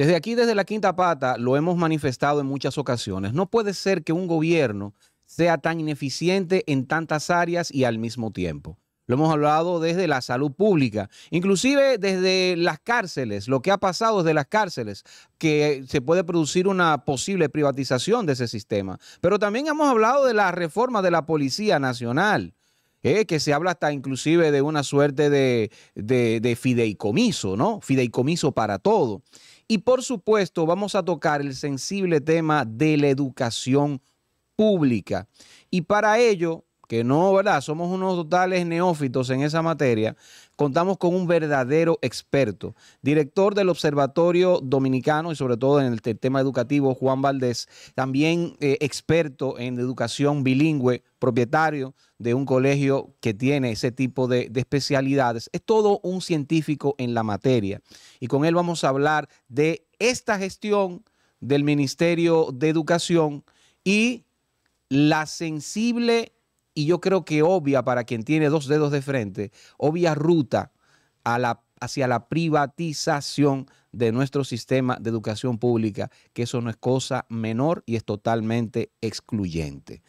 Desde aquí, desde la quinta pata, lo hemos manifestado en muchas ocasiones. No puede ser que un gobierno sea tan ineficiente en tantas áreas y al mismo tiempo. Lo hemos hablado desde la salud pública, inclusive desde las cárceles, lo que ha pasado desde las cárceles, que se puede producir una posible privatización de ese sistema. Pero también hemos hablado de la reforma de la Policía Nacional. Eh, que se habla hasta inclusive de una suerte de, de fideicomiso, ¿no? Fideicomiso para todo. Y por supuesto, vamos a tocar el sensible tema de la educación pública. Y para ello, que no, ¿verdad? Somos unos totales neófitos en esa materia, contamos con un verdadero experto, director del Observatorio Dominicano y sobre todo en el tema educativo, Juan Valdés, también eh, experto en educación bilingüe, propietario de un colegio que tiene ese tipo de, especialidades. Es todo un científico en la materia. Y con él vamos a hablar de esta gestión del Ministerio de Educación y la sensible, y yo creo que obvia para quien tiene dos dedos de frente, obvia ruta hacia la privatización de nuestro sistema de educación pública, que eso no es cosa menor y es totalmente excluyente.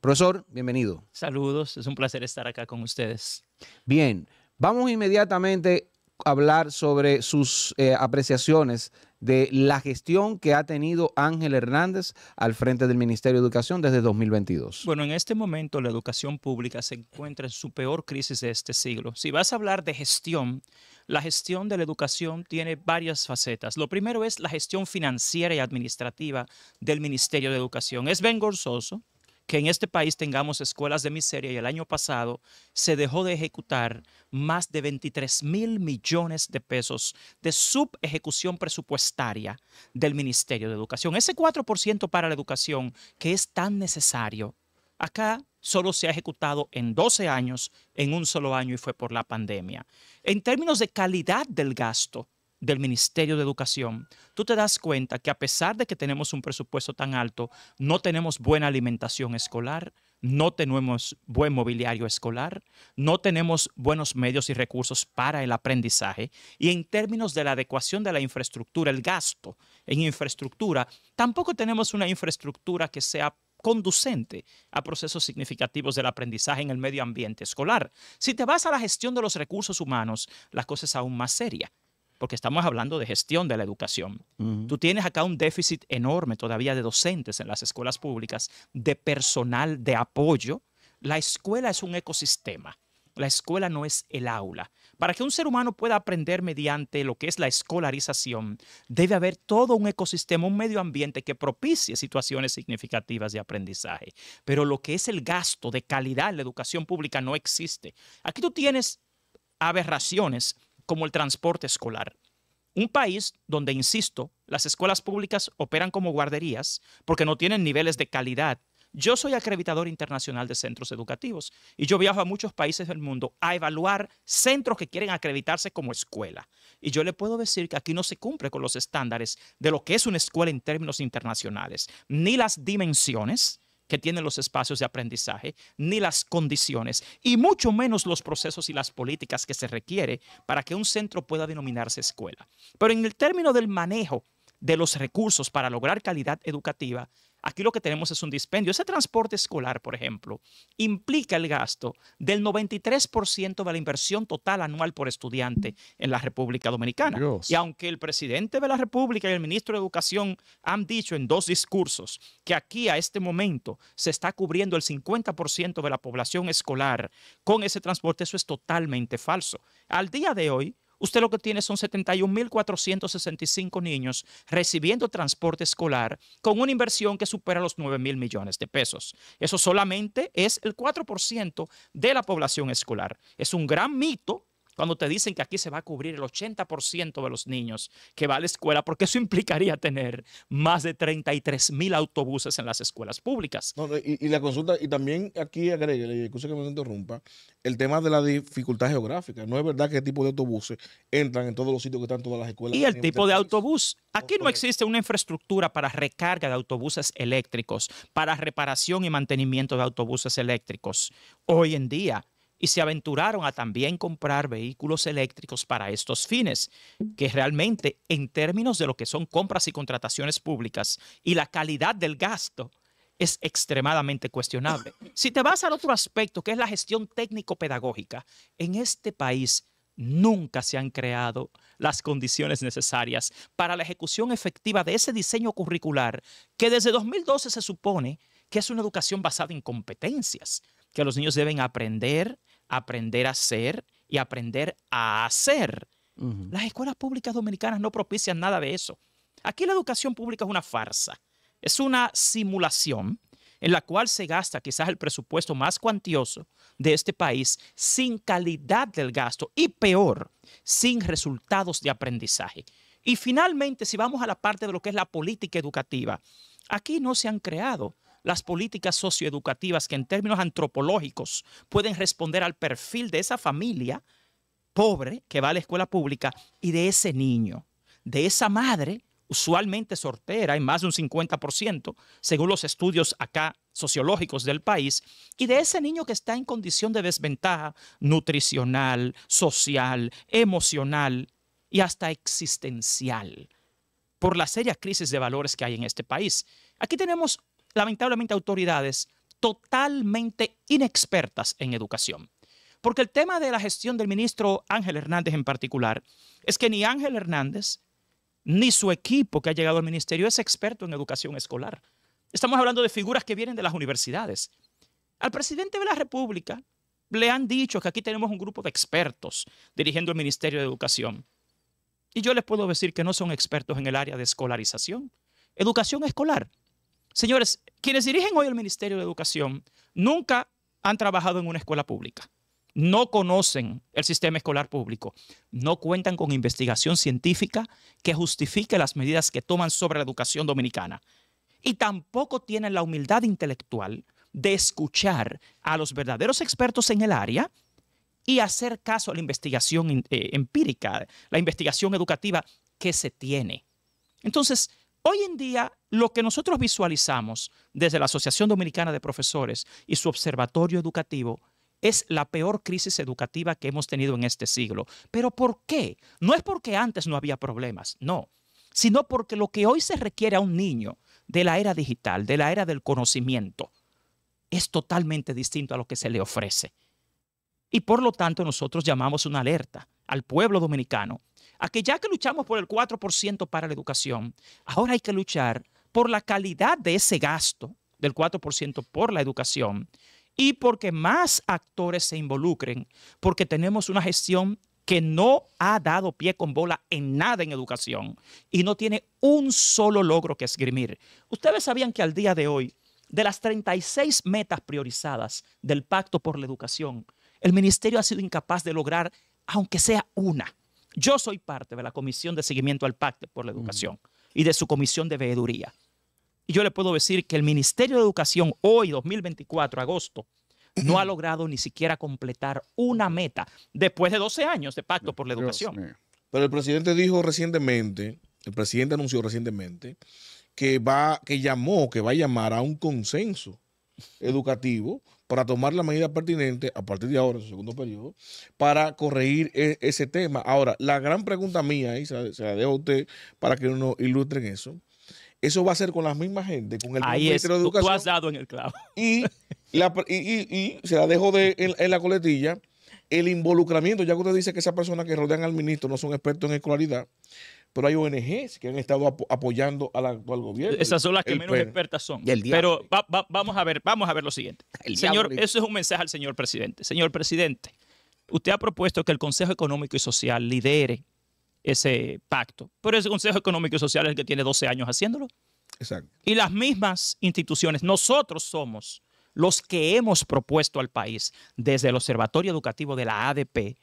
Profesor, bienvenido. Saludos, es un placer estar acá con ustedes. Bien, vamos inmediatamente a hablar sobre sus eh, apreciaciones de la gestión que ha tenido Ángel Hernández al frente del Ministerio de Educación desde 2022? Bueno, en este momento la educación pública se encuentra en su peor crisis de este siglo. Si vas a hablar de gestión, la gestión de la educación tiene varias facetas. Lo primero es la gestión financiera y administrativa del Ministerio de Educación. Es vergonzoso que en este país tengamos escuelas de miseria y el año pasado se dejó de ejecutar más de 23 mil millones de pesos de subejecución presupuestaria del Ministerio de Educación. Ese 4% para la educación que es tan necesario, acá solo se ha ejecutado en 12 años, en un solo año y fue por la pandemia. En términos de calidad del gasto, del Ministerio de Educación, tú te das cuenta que a pesar de que tenemos un presupuesto tan alto, no tenemos buena alimentación escolar, no tenemos buen mobiliario escolar, no tenemos buenos medios y recursos para el aprendizaje y en términos de la adecuación de la infraestructura, el gasto en infraestructura, tampoco tenemos una infraestructura que sea conducente a procesos significativos del aprendizaje en el medio ambiente escolar. Si te vas a la gestión de los recursos humanos, la cosa es aún más seria porque estamos hablando de gestión de la educación. Tú tienes acá un déficit enorme todavía de docentes en las escuelas públicas, de personal de apoyo. La escuela es un ecosistema. La escuela no es el aula. Para que un ser humano pueda aprender mediante lo que es la escolarización, debe haber todo un ecosistema, un medio ambiente que propicie situaciones significativas de aprendizaje. Pero lo que es el gasto de calidad en la educación pública no existe. Aquí tú tienes aberraciones como el transporte escolar. Un país donde, insisto, las escuelas públicas operan como guarderías porque no tienen niveles de calidad. Yo soy acreditador internacional de centros educativos y yo viajo a muchos países del mundo a evaluar centros que quieren acreditarse como escuela. Y yo le puedo decir que aquí no se cumple con los estándares de lo que es una escuela en términos internacionales, ni las dimensiones, que tienen los espacios de aprendizaje, ni las condiciones, y mucho menos los procesos y las políticas que se requiere para que un centro pueda denominarse escuela. Pero en el término del manejo de los recursos para lograr calidad educativa, Aquí lo que tenemos es un dispendio. Ese transporte escolar, por ejemplo, implica el gasto del 93% de la inversión total anual por estudiante en la República Dominicana. Y aunque el presidente de la República y el ministro de Educación han dicho en dos discursos que aquí a este momento se está cubriendo el 50% de la población escolar con ese transporte, eso es totalmente falso. Al día de hoy, usted lo que tiene son 71.465 niños recibiendo transporte escolar con una inversión que supera los 9 mil millones de pesos. Eso solamente es el 4% de la población escolar. Es un gran mito cuando te dicen que aquí se va a cubrir el 80% de los niños que va a la escuela, porque eso implicaría tener más de 33 mil autobuses en las escuelas públicas. y, la consulta, y también aquí agregue, y excusa que me interrumpa, el tema de la dificultad geográfica. No es verdad que el tipo de autobuses entran en todos los sitios que están todas las escuelas. Y el tipo de autobús. Aquí no existe una infraestructura para recarga de autobuses eléctricos, para reparación y mantenimiento de autobuses eléctricos. Hoy en día, y se aventuraron a también comprar vehículos eléctricos para estos fines, mm. que realmente en términos de lo que son compras y contrataciones públicas y la calidad del gasto es extremadamente cuestionable. Si te vas al otro aspecto, que es la gestión técnico-pedagógica, en este país nunca se han creado las condiciones necesarias para la ejecución efectiva de ese diseño curricular que desde 2012 se supone que es una educación basada en competencias, que los niños deben aprender aprender a ser y aprender a hacer. Las escuelas públicas dominicanas no propician nada de eso. Aquí la educación pública es una farsa, es una simulación en la cual se gasta quizás el presupuesto más cuantioso de este país sin calidad del gasto y peor, sin resultados de aprendizaje. Y finalmente, si vamos a la parte de lo que es la política educativa, aquí no se han creado las políticas socioeducativas que en términos antropológicos pueden responder al perfil de esa familia pobre que va a la escuela pública y de ese niño, de esa madre usualmente sortera en más de un 50%, según los estudios acá sociológicos del país, y de ese niño que está en condición de desventaja nutricional, social, emocional y hasta existencial por la seria crisis de valores que hay en este país. Aquí tenemos lamentablemente autoridades totalmente inexpertas en educación. Porque el tema de la gestión del ministro Ángel Hernández en particular es que ni Ángel Hernández ni su equipo que ha llegado al ministerio es experto en educación escolar. Estamos hablando de figuras que vienen de las universidades. Al presidente de la República le han dicho que aquí tenemos un grupo de expertos dirigiendo el Ministerio de Educación. Y yo les puedo decir que no son expertos en el área de escolarización. Educación escolar Señores, quienes dirigen hoy el Ministerio de Educación nunca han trabajado en una escuela pública, no conocen el sistema escolar público, no cuentan con investigación científica que justifique las medidas que toman sobre la educación dominicana y tampoco tienen la humildad intelectual de escuchar a los verdaderos expertos en el área y hacer caso a la investigación eh, empírica, la investigación educativa que se tiene. Entonces, hoy en día lo que nosotros visualizamos desde la Asociación Dominicana de Profesores y su observatorio educativo es la peor crisis educativa que hemos tenido en este siglo. ¿Pero por qué? No es porque antes no había problemas, no, sino porque lo que hoy se requiere a un niño de la era digital, de la era del conocimiento, es totalmente distinto a lo que se le ofrece. Y por lo tanto nosotros llamamos una alerta al pueblo dominicano a que ya que luchamos por el 4% para la educación, ahora hay que luchar por la calidad de ese gasto del 4% por la educación y porque más actores se involucren, porque tenemos una gestión que no ha dado pie con bola en nada en educación y no tiene un solo logro que esgrimir. Ustedes sabían que al día de hoy, de las 36 metas priorizadas del Pacto por la Educación, el Ministerio ha sido incapaz de lograr, aunque sea una. Yo soy parte de la Comisión de Seguimiento al Pacto por la mm. Educación y de su Comisión de Veeduría. Y yo le puedo decir que el Ministerio de Educación hoy, 2024, agosto, no ha logrado ni siquiera completar una meta después de 12 años de pacto por la educación. Pero el presidente dijo recientemente, el presidente anunció recientemente que va, que llamó, que va a llamar a un consenso educativo para tomar la medida pertinente a partir de ahora, en su segundo periodo, para corregir e, ese tema. Ahora, la gran pregunta mía, y se la, dejo a usted para que nos ilustren eso, eso va a ser con las mismas gente, con el ministro de Educación. Tú has dado en el clavo. Y, se la dejo en, la coletilla. El involucramiento, ya que usted dice que esas personas que rodean al ministro no son expertos en escolaridad, pero hay ONGs que han estado apoyando al actual gobierno. Esas son las que menos expertas son. pero vamos a ver, vamos a ver lo siguiente. El señor, eso es un mensaje al señor presidente. Señor presidente, usted ha propuesto que el Consejo Económico y Social lidere ese pacto. Pero ese Consejo Económico y Social es el que tiene 12 años haciéndolo. Exacto. Y las mismas instituciones, nosotros somos los que hemos propuesto al país desde el Observatorio Educativo de la ADP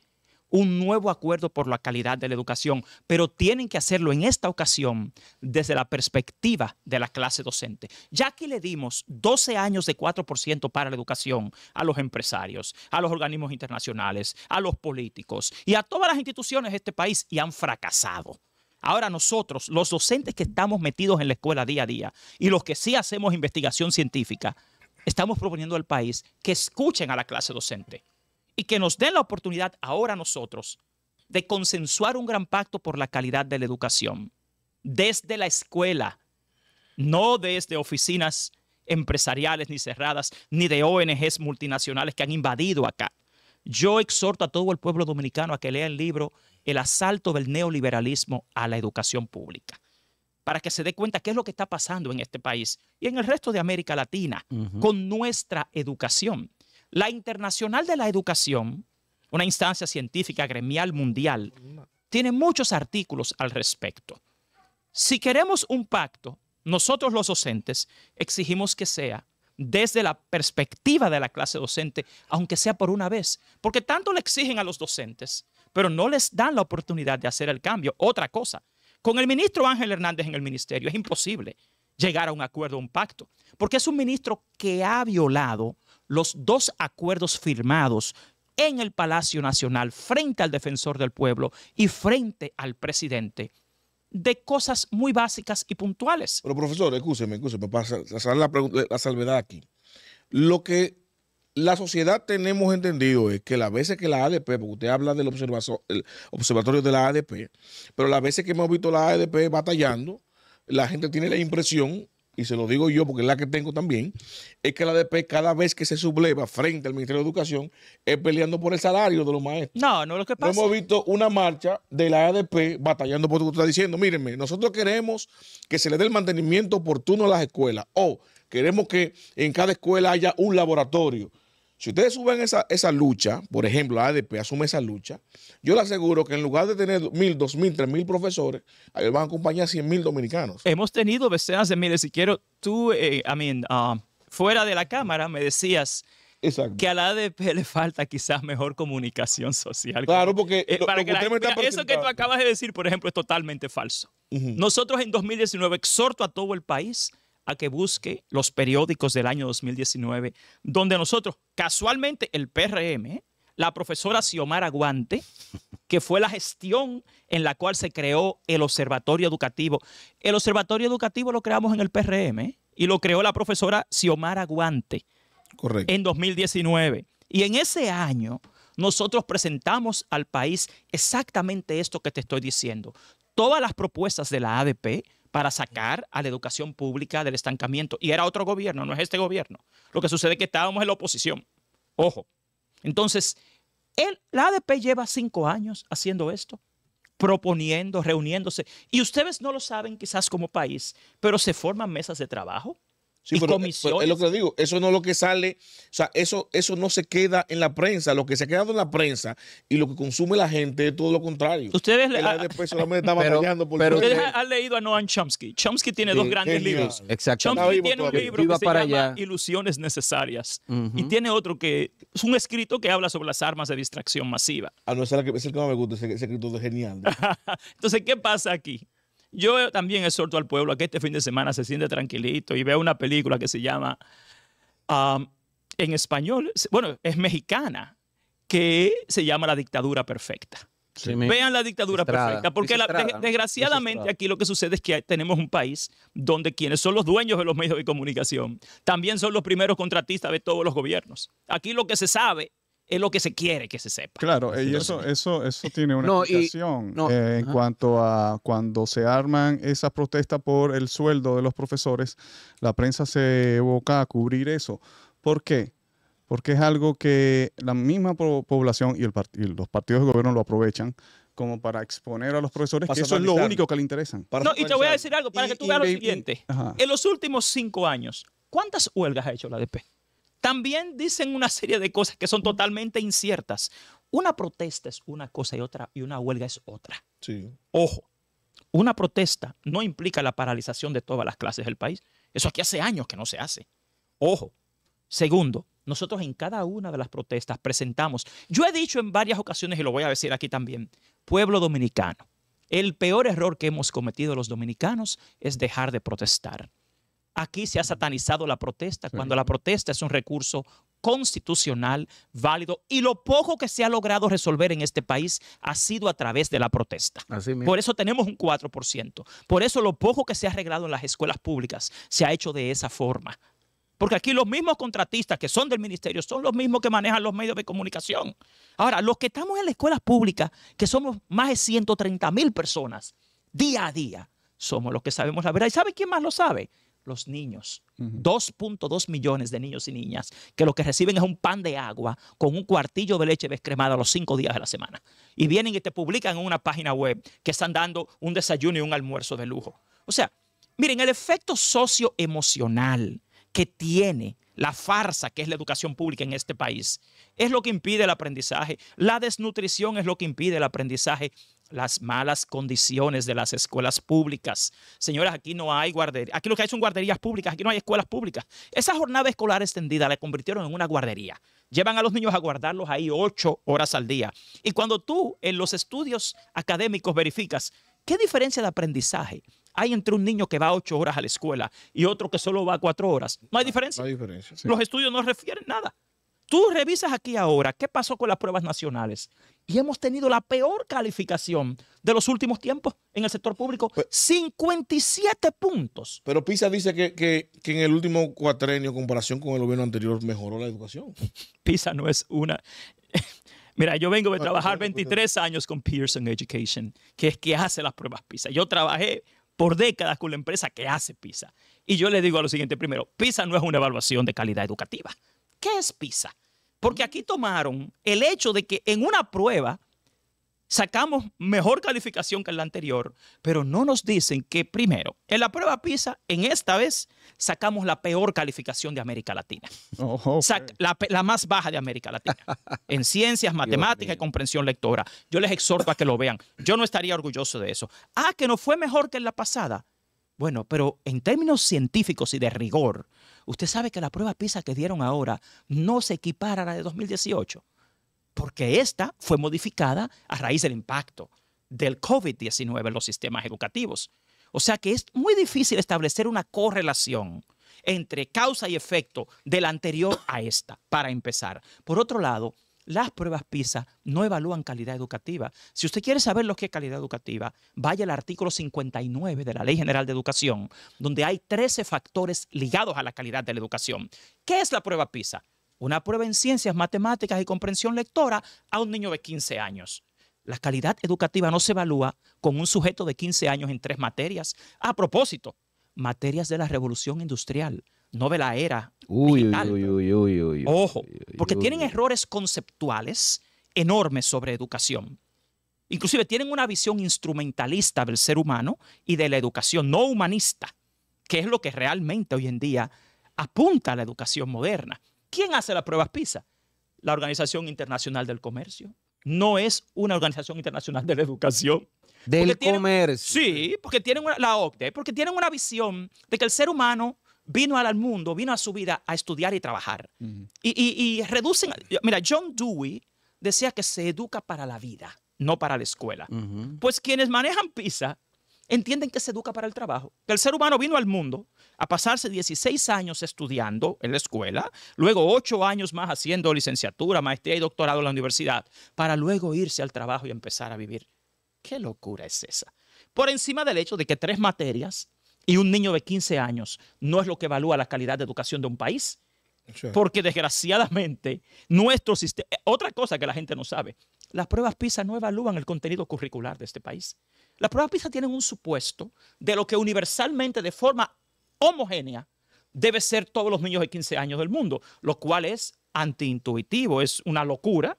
un nuevo acuerdo por la calidad de la educación, pero tienen que hacerlo en esta ocasión desde la perspectiva de la clase docente. Ya que le dimos 12 años de 4% para la educación a los empresarios, a los organismos internacionales, a los políticos y a todas las instituciones de este país y han fracasado. Ahora nosotros, los docentes que estamos metidos en la escuela día a día y los que sí hacemos investigación científica, estamos proponiendo al país que escuchen a la clase docente y que nos den la oportunidad ahora nosotros de consensuar un gran pacto por la calidad de la educación desde la escuela, no desde oficinas empresariales ni cerradas, ni de ONGs multinacionales que han invadido acá. Yo exhorto a todo el pueblo dominicano a que lea el libro El asalto del neoliberalismo a la educación pública, para que se dé cuenta qué es lo que está pasando en este país y en el resto de América Latina con nuestra educación. La Internacional de la Educación, una instancia científica gremial mundial, tiene muchos artículos al respecto. Si queremos un pacto, nosotros los docentes exigimos que sea desde la perspectiva de la clase docente, aunque sea por una vez, porque tanto le exigen a los docentes, pero no les dan la oportunidad de hacer el cambio. Otra cosa, con el ministro Ángel Hernández en el ministerio es imposible llegar a un acuerdo, un pacto, porque es un ministro que ha violado los dos acuerdos firmados en el Palacio Nacional frente al defensor del pueblo y frente al presidente de cosas muy básicas y puntuales. Pero profesor, escúcheme, escúcheme, para hacer la, salvedad aquí. Lo que la sociedad tenemos entendido es que las veces que la ADP, porque usted habla del observatorio de la ADP, pero las veces que hemos visto la ADP batallando, la gente tiene la impresión y se lo digo yo porque es la que tengo también, es que la ADP cada vez que se subleva frente al Ministerio de Educación es peleando por el salario de los maestros. No, no lo que pasa. No hemos visto una marcha de la ADP batallando por lo que diciendo. Mírenme, nosotros queremos que se le dé el mantenimiento oportuno a las escuelas o queremos que en cada escuela haya un laboratorio si ustedes suben esa, lucha, por ejemplo, la ADP asume esa lucha, yo le aseguro que en lugar de tener mil, dos mil, tres mil profesores, ahí van a acompañar cien mil dominicanos. Hemos tenido decenas de miles. Si quiero, tú, a eh, I um, fuera de la cámara me decías que a la ADP le falta quizás mejor comunicación social. Claro, porque que eso que tú acabas de decir, por ejemplo, es totalmente falso. Nosotros en 2019 exhorto a todo el país a que busque los periódicos del año 2019, donde nosotros, casualmente, el PRM, ¿eh? la profesora Xiomara Guante, que fue la gestión en la cual se creó el Observatorio Educativo. El Observatorio Educativo lo creamos en el PRM ¿eh? y lo creó la profesora Xiomara Guante Correcto. en 2019. Y en ese año nosotros presentamos al país exactamente esto que te estoy diciendo. Todas las propuestas de la ADP, para sacar a la educación pública del estancamiento. Y era otro gobierno, no es este gobierno. Lo que sucede es que estábamos en la oposición. Ojo. Entonces, el, la ADP lleva cinco años haciendo esto, proponiendo, reuniéndose. Y ustedes no lo saben quizás como país, pero se forman mesas de trabajo eh, pues, es lo que digo, eso no es lo que sale, o sea, eso, eso no se queda en la prensa, lo que se ha quedado en la prensa y lo que consume la gente es todo lo contrario. Ustedes le, han, leído a Noam Chomsky. Chomsky tiene dos grandes libros. Exacto. Chomsky tiene un libro que, se llama Ilusiones necesarias y tiene otro que es un escrito que habla sobre las armas de distracción masiva. Ah, no, es el que, es el que más me gusta, ese, escrito es genial. Entonces, ¿qué pasa aquí? Yo también exhorto al pueblo a que este fin de semana se siente tranquilito y vea una película que se llama, um, en español, bueno, es mexicana, que se llama La Dictadura Perfecta. Vean la dictadura perfecta, porque desgraciadamente aquí lo que sucede es que tenemos un país donde quienes son los dueños de los medios de comunicación también son los primeros contratistas de todos los gobiernos. Aquí lo que se sabe es lo que se quiere que se sepa. Claro, y eh, eso, eso, eso eh, tiene una implicación eh, en cuanto a cuando se arman esas protestas por el sueldo de los profesores, la prensa se evoca a cubrir eso. ¿Por qué? Porque es algo que la misma población y, los partidos de gobierno lo aprovechan como para exponer a los profesores que eso es lo único que le interesan. no, y te voy a decir algo para que tú veas lo siguiente. en los últimos cinco años, ¿cuántas huelgas ha hecho la ADP? También dicen una serie de cosas que son totalmente inciertas. Una protesta es una cosa y otra, y una huelga es otra. Ojo, una protesta no implica la paralización de todas las clases del país. Eso aquí hace años que no se hace. Ojo. Segundo, nosotros en cada una de las protestas presentamos, yo he dicho en varias ocasiones y lo voy a decir aquí también, pueblo dominicano, el peor error que hemos cometido los dominicanos es dejar de protestar. Aquí se ha satanizado la protesta, cuando la protesta es un recurso constitucional válido y lo poco que se ha logrado resolver en este país ha sido a través de la protesta. Por eso tenemos un 4%. Por eso lo poco que se ha arreglado en las escuelas públicas se ha hecho de esa forma. Porque aquí los mismos contratistas que son del ministerio son los mismos que manejan los medios de comunicación. Ahora, los que estamos en las escuelas públicas, que somos más de 130 mil personas, día a día, somos los que sabemos la verdad. ¿Y sabe quién más lo sabe? los niños. 2.2 millones de niños y niñas que lo que reciben es un pan de agua con un cuartillo de leche descremada los cinco días de la semana. Y vienen y te publican en una página web que están dando un desayuno y un almuerzo de lujo. O sea, miren, el efecto socioemocional que tiene la farsa que es la educación pública en este país es lo que impide el aprendizaje. La desnutrición es lo que impide el aprendizaje las malas condiciones de las escuelas públicas. Señoras, aquí no hay guardería. Aquí lo que hay son guarderías públicas, aquí no hay escuelas públicas. Esa jornada escolar extendida la convirtieron en una guardería. Llevan a los niños a guardarlos ahí ocho horas al día. Y cuando tú en los estudios académicos verificas qué diferencia de aprendizaje hay entre un niño que va ocho horas a la escuela y otro que solo va cuatro horas, no hay diferencia. hay diferencia Los estudios no refieren nada. Tú revisas aquí ahora qué pasó con las pruebas nacionales y hemos tenido la peor calificación de los últimos tiempos en el sector público, 57 puntos. Pero PISA dice que, que, en el último cuatrenio, en comparación con el gobierno anterior, mejoró la educación. PISA no es una... Mira, yo vengo de ah, trabajar 23 años con Pearson Education, que es que hace las pruebas PISA. Yo trabajé por décadas con la empresa que hace PISA. Y yo le digo a lo siguiente, primero, PISA no es una evaluación de calidad educativa. ¿Qué es PISA? Porque aquí tomaron el hecho de que en una prueba sacamos mejor calificación que en la anterior, pero no nos dicen que primero, en la prueba PISA, en esta vez sacamos la peor calificación de América Latina. Oh, la, la, más baja de América Latina. en ciencias, matemáticas y comprensión lectora. Yo les exhorto a que lo vean. Yo no estaría orgulloso de eso. Ah, que no fue mejor que en la pasada. Bueno, pero en términos científicos y de rigor, usted sabe que la prueba PISA que dieron ahora no se equipara a la de 2018, porque esta fue modificada a raíz del impacto del COVID-19 en los sistemas educativos. O sea que es muy difícil establecer una correlación entre causa y efecto de la anterior a esta, para empezar. Por otro lado, las pruebas PISA no evalúan calidad educativa. Si usted quiere saber lo que es calidad educativa, vaya al artículo 59 de la Ley General de Educación, donde hay 13 factores ligados a la calidad de la educación. ¿Qué es la prueba PISA? Una prueba en ciencias, matemáticas y comprensión lectora a un niño de 15 años. La calidad educativa no se evalúa con un sujeto de 15 años en tres materias. A propósito, materias de la revolución industrial no de la era uy, digital. Uy, uy, Ojo, porque tienen errores conceptuales enormes sobre educación. Inclusive tienen una visión instrumentalista del ser humano y de la educación no humanista, que es lo que realmente hoy en día apunta a la educación moderna. ¿Quién hace las pruebas PISA? La Organización Internacional del Comercio. No es una organización internacional de la educación. Del comercio. Sí, porque tienen una, la OCDE, porque tienen una visión de que el ser humano vino al mundo, vino a su vida a estudiar y trabajar. y, y, reducen, mira, John Dewey decía que se educa para la vida, no para la escuela. Pues quienes manejan PISA entienden que se educa para el trabajo, que el ser humano vino al mundo a pasarse 16 años estudiando en la escuela, luego 8 años más haciendo licenciatura, maestría y doctorado en la universidad, para luego irse al trabajo y empezar a vivir. ¿Qué locura es esa? Por encima del hecho de que tres materias y un niño de 15 años no es lo que evalúa la calidad de educación de un país. Porque desgraciadamente nuestro sistema, eh, otra cosa que la gente no sabe, las pruebas PISA no evalúan el contenido curricular de este país. Las pruebas PISA tienen un supuesto de lo que universalmente, de forma homogénea, debe ser todos los niños de 15 años del mundo, lo cual es antiintuitivo, es una locura,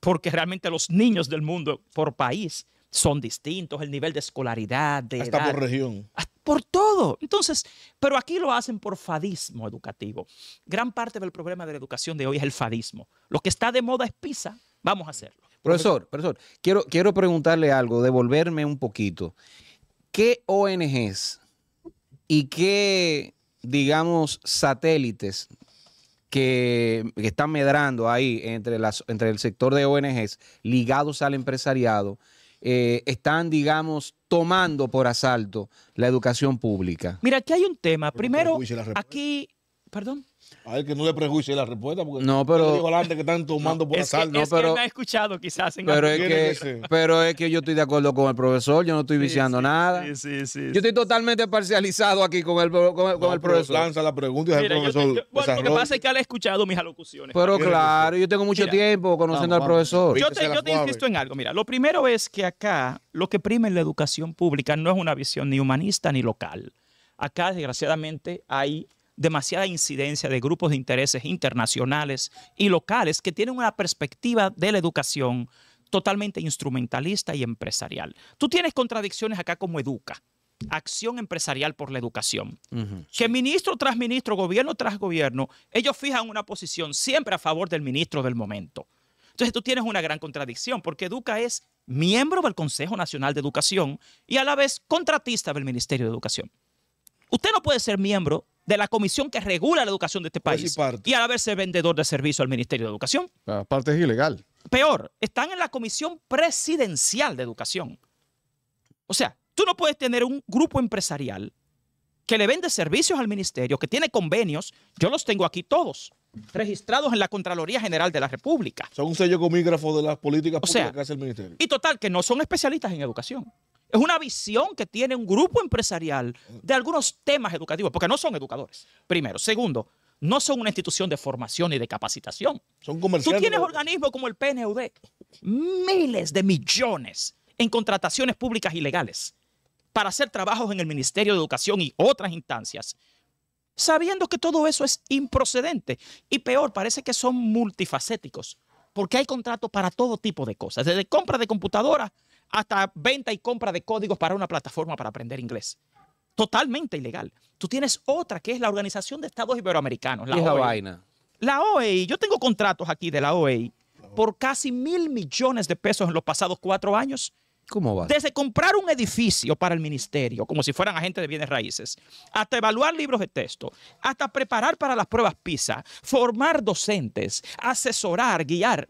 porque realmente los niños del mundo por país son distintos, el nivel de escolaridad, de... Hasta por región por todo. Entonces, pero aquí lo hacen por fadismo educativo. Gran parte del problema de la educación de hoy es el fadismo. Lo que está de moda es pizza, vamos a hacerlo. Profesor, profesor, quiero, quiero preguntarle algo, devolverme un poquito. ¿Qué ONGs y qué, digamos, satélites que, están medrando ahí entre, las, entre el sector de ONGs ligados al empresariado? Eh, están, digamos, tomando por asalto la educación pública? Mira, aquí hay un tema. Primero, aquí, perdón. A ver, que no le prejuicie la respuesta, porque no, pero, digo que están tomando por es no, pero, ha escuchado quizás pero es que, Pero es que yo estoy de acuerdo con el profesor, yo no estoy viciando sí, sí, nada. Sí, yo estoy totalmente parcializado aquí con el, profesor. Lanza la pregunta el profesor. bueno, lo que pasa es que él ha escuchado mis alocuciones. Pero claro, yo tengo mucho tiempo conociendo al profesor. Yo te, yo te insisto en algo. Mira, lo primero es que acá lo que prima en la educación pública no es una visión ni humanista ni local. Acá, desgraciadamente, hay demasiada incidencia de grupos de intereses internacionales y locales que tienen una perspectiva de la educación totalmente instrumentalista y empresarial. Tú tienes contradicciones acá como educa. Acción empresarial por la educación. Que ministro tras ministro, gobierno tras gobierno, ellos fijan una posición siempre a favor del ministro del momento. Entonces tú tienes una gran contradicción porque Educa es miembro del Consejo Nacional de Educación y a la vez contratista del Ministerio de Educación. Usted no puede ser miembro de la comisión que regula la educación de este país. y, al haberse vendedor de servicio al Ministerio de Educación. parte es ilegal. Peor, están en la comisión presidencial de educación. O sea, tú no puedes tener un grupo empresarial que le vende servicios al ministerio, que tiene convenios, yo los tengo aquí todos, registrados en la Contraloría General de la República. Son un sello comígrafo de las políticas públicas o sea, ministerio. Y total, que no son especialistas en educación. Es una visión que tiene un grupo empresarial de algunos temas educativos, porque no son educadores, primero. Segundo, no son una institución de formación y de capacitación. Son comerciales. Tú tienes organismos como el PNUD, miles de millones en contrataciones públicas ilegales para hacer trabajos en el Ministerio de Educación y otras instancias, sabiendo que todo eso es improcedente. Y peor, parece que son multifacéticos, porque hay contratos para todo tipo de cosas, desde compra de computadoras hasta venta y compra de códigos para una plataforma para aprender inglés. Totalmente ilegal. Tú tienes otra que es la Organización de Estados Iberoamericanos. La la e vaina? La OEI, yo tengo contratos aquí de la OEI e por casi mil millones de pesos en los pasados cuatro años. ¿Cómo va? Desde comprar un edificio para el ministerio, como si fueran agentes de bienes raíces, hasta evaluar libros de texto, hasta preparar para las pruebas PISA, formar docentes, asesorar, guiar.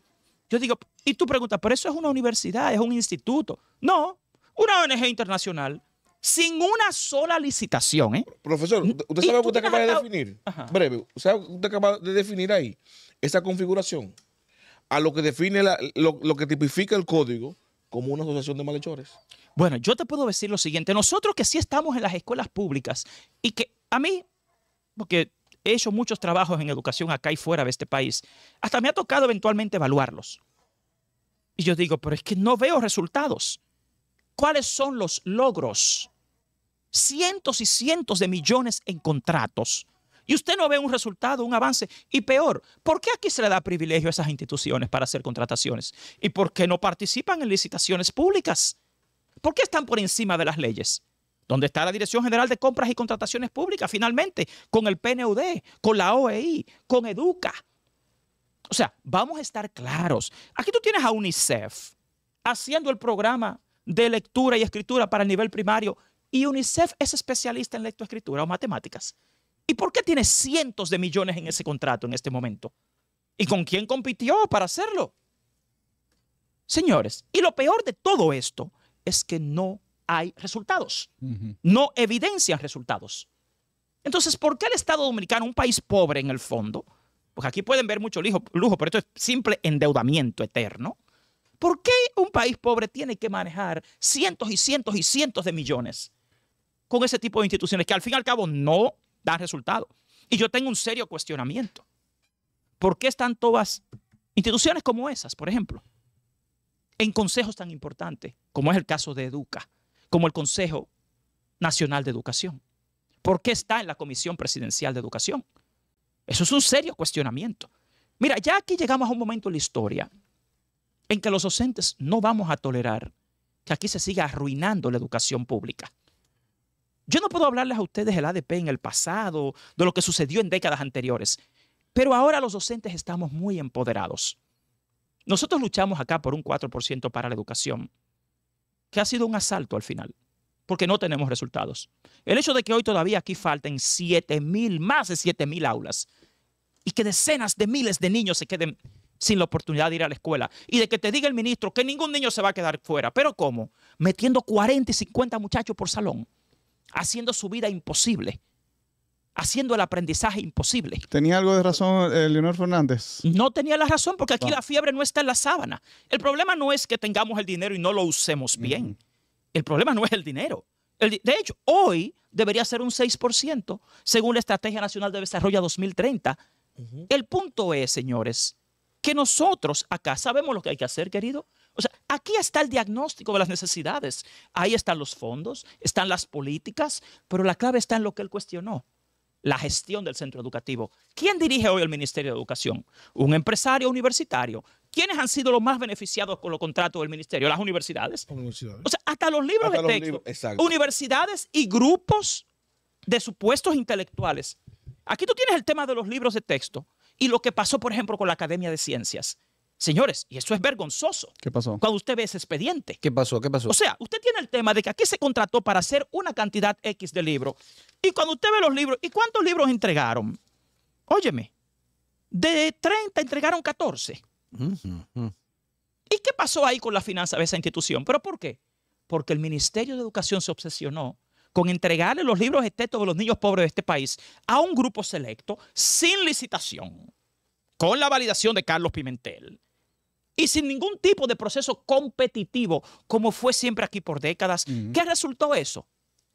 Yo digo, y tú preguntas, pero eso es una universidad, es un instituto. No, una ONG internacional sin una sola licitación. ¿eh? Profesor, ¿usted sabe lo que usted acaba de definir? Breve, ¿sabe usted acaba de definir ahí? Esa configuración a lo que define, lo, lo, que tipifica el código como una asociación de malhechores. Bueno, yo te puedo decir lo siguiente. Nosotros que sí estamos en las escuelas públicas y que a mí, porque he hecho muchos trabajos en educación acá y fuera de este país, hasta me ha tocado eventualmente evaluarlos. Y yo digo, pero es que no veo resultados. ¿Cuáles son los logros? Cientos y cientos de millones en contratos. Y usted no ve un resultado, un avance. Y peor, ¿por qué aquí se le da privilegio a esas instituciones para hacer contrataciones? ¿Y por qué no participan en licitaciones públicas? ¿Por qué están por encima de las leyes? ¿Dónde está la Dirección General de Compras y Contrataciones Públicas finalmente? Con el PNUD, con la OEI, con EDUCA, o sea, vamos a estar claros. Aquí tú tienes a UNICEF haciendo el programa de lectura y escritura para el nivel primario y UNICEF es especialista en lectoescritura o matemáticas. ¿Y por qué tiene cientos de millones en ese contrato en este momento? ¿Y con quién compitió para hacerlo? Señores, y lo peor de todo esto es que no hay resultados, no evidencian resultados. Entonces, ¿por qué el Estado Dominicano, un país pobre en el fondo, pues aquí pueden ver mucho lujo, lujo, pero esto es simple endeudamiento eterno. ¿Por qué un país pobre tiene que manejar cientos y cientos y cientos de millones con ese tipo de instituciones que al fin y al cabo no dan resultado? Y yo tengo un serio cuestionamiento. ¿Por qué están todas instituciones como esas, por ejemplo, en consejos tan importantes como es el caso de Educa, como el Consejo Nacional de Educación? ¿Por qué está en la Comisión Presidencial de Educación? Eso es un serio cuestionamiento. Mira, ya aquí llegamos a un momento en la historia en que los docentes no vamos a tolerar que aquí se siga arruinando la educación pública. Yo no puedo hablarles a ustedes del ADP en el pasado, de lo que sucedió en décadas anteriores, pero ahora los docentes estamos muy empoderados. Nosotros luchamos acá por un 4% para la educación, que ha sido un asalto al final porque no tenemos resultados. El hecho de que hoy todavía aquí falten 7 mil, más de 7 mil aulas, y que decenas de miles de niños se queden sin la oportunidad de ir a la escuela, y de que te diga el ministro que ningún niño se va a quedar fuera, pero ¿cómo? Metiendo 40 y 50 muchachos por salón, haciendo su vida imposible haciendo el aprendizaje imposible. ¿Tenía algo de razón eh, Leonor Fernández? No tenía la razón porque aquí ah. la fiebre no está en la sábana. El problema no es que tengamos el dinero y no lo usemos bien. El problema no es el dinero. de hecho, hoy debería ser un 6% según la Estrategia Nacional de Desarrollo 2030. El punto es, señores, que nosotros acá sabemos lo que hay que hacer, querido. O sea, aquí está el diagnóstico de las necesidades. Ahí están los fondos, están las políticas, pero la clave está en lo que él cuestionó, la gestión del centro educativo. ¿Quién dirige hoy el Ministerio de Educación? Un empresario universitario ¿Quiénes han sido los más beneficiados con los contratos del ministerio? Las universidades. O sea, hasta los libros de texto. universidades y grupos de supuestos intelectuales. Aquí tú tienes el tema de los libros de texto y lo que pasó, por ejemplo, con la Academia de Ciencias. Señores, y eso es vergonzoso. ¿Qué pasó? Cuando usted ve ese expediente. ¿Qué pasó? ¿Qué pasó? O sea, usted tiene el tema de que aquí se contrató para hacer una cantidad X de libros. Y cuando usted ve los libros, ¿y cuántos libros entregaron? Óyeme, de 30 entregaron 14. ¿Y qué pasó ahí con la finanza de esa institución? ¿Pero por qué? Porque el Ministerio de Educación se obsesionó con entregarle los libros estéticos de los niños pobres de este país a un grupo selecto sin licitación, con la validación de Carlos Pimentel y sin ningún tipo de proceso competitivo, como fue siempre aquí por décadas. ¿Qué resultó eso?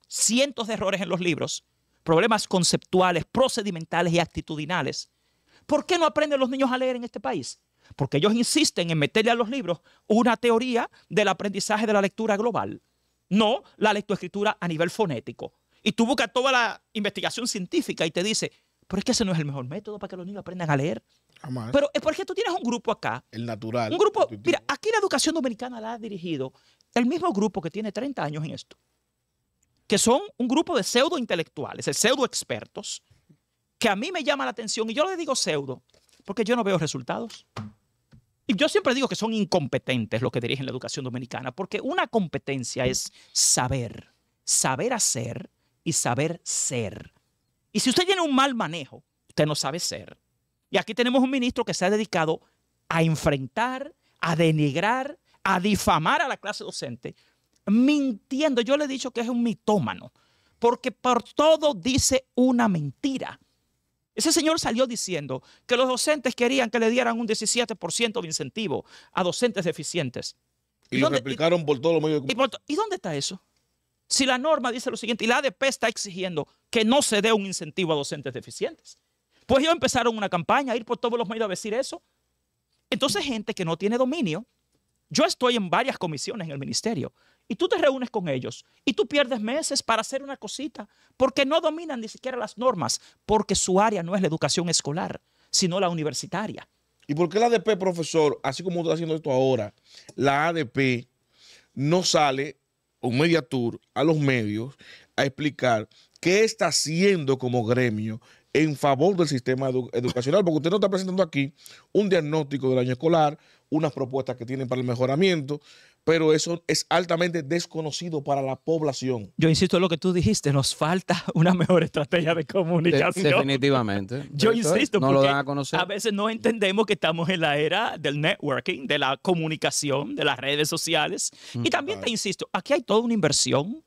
Cientos de errores en los libros, problemas conceptuales, procedimentales y actitudinales. ¿Por qué no aprenden los niños a leer en este país? porque ellos insisten en meterle a los libros una teoría del aprendizaje de la lectura global, no la lectoescritura a nivel fonético. Y tú buscas toda la investigación científica y te dice, pero es que ese no es el mejor método para que los niños aprendan a leer. Pero es eh, porque tú tienes un grupo acá. El natural. Un grupo. Mira, aquí la educación dominicana la ha dirigido el mismo grupo que tiene 30 años en esto. Que son un grupo de pseudo intelectuales, de pseudo expertos, que a mí me llama la atención. Y yo le digo pseudo, porque yo no veo resultados. Y yo siempre digo que son incompetentes los que dirigen la educación dominicana, porque una competencia es saber, saber hacer y saber ser. Y si usted tiene un mal manejo, usted no sabe ser. Y aquí tenemos un ministro que se ha dedicado a enfrentar, a denigrar, a difamar a la clase docente, mintiendo. Yo le he dicho que es un mitómano, porque por todo dice una mentira. Ese señor salió diciendo que los docentes querían que le dieran un 17% de incentivo a docentes deficientes. Y, lo replicaron por todos los medios de comunicación. ¿Y dónde está eso? Si la norma dice lo siguiente, y la ADP está exigiendo que no se dé un incentivo a docentes deficientes. Pues ellos empezaron una campaña, a ir por todos los medios a decir eso. Entonces, gente que no tiene dominio, yo estoy en varias comisiones en el ministerio y tú te reúnes con ellos y tú pierdes meses para hacer una cosita, porque no dominan ni siquiera las normas, porque su área no es la educación escolar, sino la universitaria. ¿Y por qué la ADP, profesor, así como está haciendo esto ahora, la ADP no sale un media tour a los medios a explicar qué está haciendo como gremio en favor del sistema educacional, porque usted no está presentando aquí un diagnóstico del año escolar, unas propuestas que tienen para el mejoramiento, pero eso es altamente desconocido para la población. Yo insisto en lo que tú dijiste, nos falta una mejor estrategia de comunicación. definitivamente. Yo insisto, porque a, veces no entendemos que estamos en la era del networking, de la comunicación, de las redes sociales. Mm, y también te insisto, aquí hay toda una inversión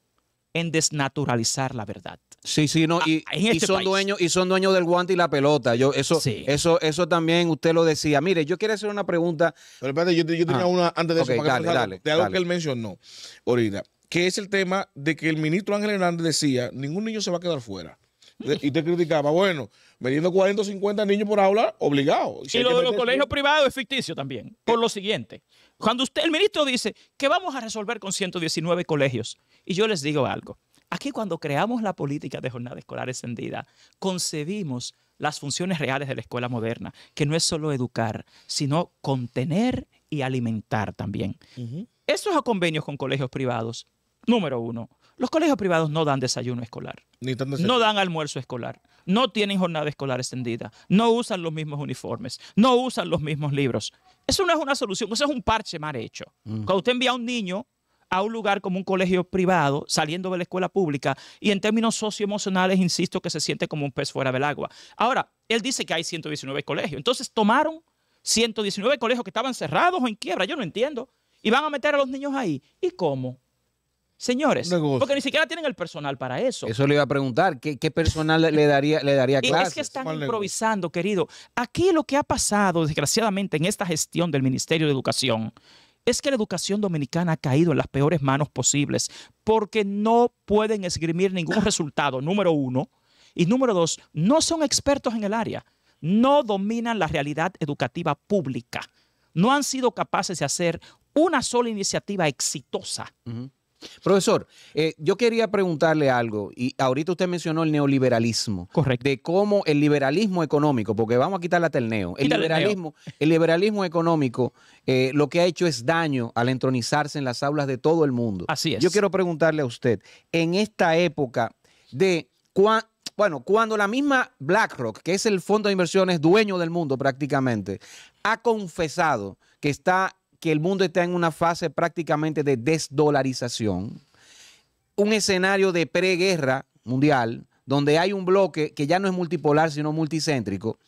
en desnaturalizar la verdad. Sí, sí, no, ah, y, este son dueños, y son dueños del guante y la pelota. Yo, eso, eso, eso también usted lo decía. Mire, yo quiero hacer una pregunta. Pero espérate, yo, tenía ah. una antes de eso dale, dale, de algo que él mencionó ahorita, que es el tema de que el ministro Ángel Hernández decía: ningún niño se va a quedar fuera. Y te criticaba, bueno, vendiendo 40 o 50 niños por aula, obligado. y lo de los colegios privados es ficticio también, por lo siguiente. Cuando usted, el ministro dice que vamos a resolver con 119 colegios, y yo les digo algo. Aquí cuando creamos la política de jornada escolar extendida, concebimos las funciones reales de la escuela moderna, que no es solo educar, sino contener y alimentar también. eso es Esos convenios con colegios privados, número uno, los colegios privados no dan desayuno escolar, no dan almuerzo escolar, no tienen jornada escolar extendida, no usan los mismos uniformes, no usan los mismos libros. Eso no es una solución, eso es un parche mal hecho. Mm. Cuando usted envía a un niño a un lugar como un colegio privado, saliendo de la escuela pública, y en términos socioemocionales, insisto, que se siente como un pez fuera del agua. Ahora, él dice que hay 119 colegios, entonces tomaron 119 colegios que estaban cerrados o en quiebra, yo no entiendo, y van a meter a los niños ahí. ¿Y cómo? Señores, porque ni siquiera tienen el personal para eso. Eso le iba a preguntar, ¿qué, personal le daría, le daría clases? es que están improvisando, querido. Aquí lo que ha pasado, desgraciadamente, en esta gestión del Ministerio de Educación es que la educación dominicana ha caído en las peores manos posibles porque no pueden esgrimir ningún ah. resultado, número uno. Y número dos, no son expertos en el área, no dominan la realidad educativa pública, no han sido capaces de hacer una sola iniciativa exitosa. Profesor, eh, yo quería preguntarle algo, y ahorita usted mencionó el neoliberalismo. Correcto. De cómo el liberalismo económico, porque vamos a quitar la el el liberalismo, el, liberalismo económico eh, lo que ha hecho es daño al entronizarse en las aulas de todo el mundo. Así es. Yo quiero preguntarle a usted, en esta época de... bueno, cuando la misma BlackRock, que es el fondo de inversiones dueño del mundo prácticamente, ha confesado que está que el mundo está en una fase prácticamente de desdolarización, un escenario de preguerra mundial, donde hay un bloque que ya no es multipolar, sino multicéntrico,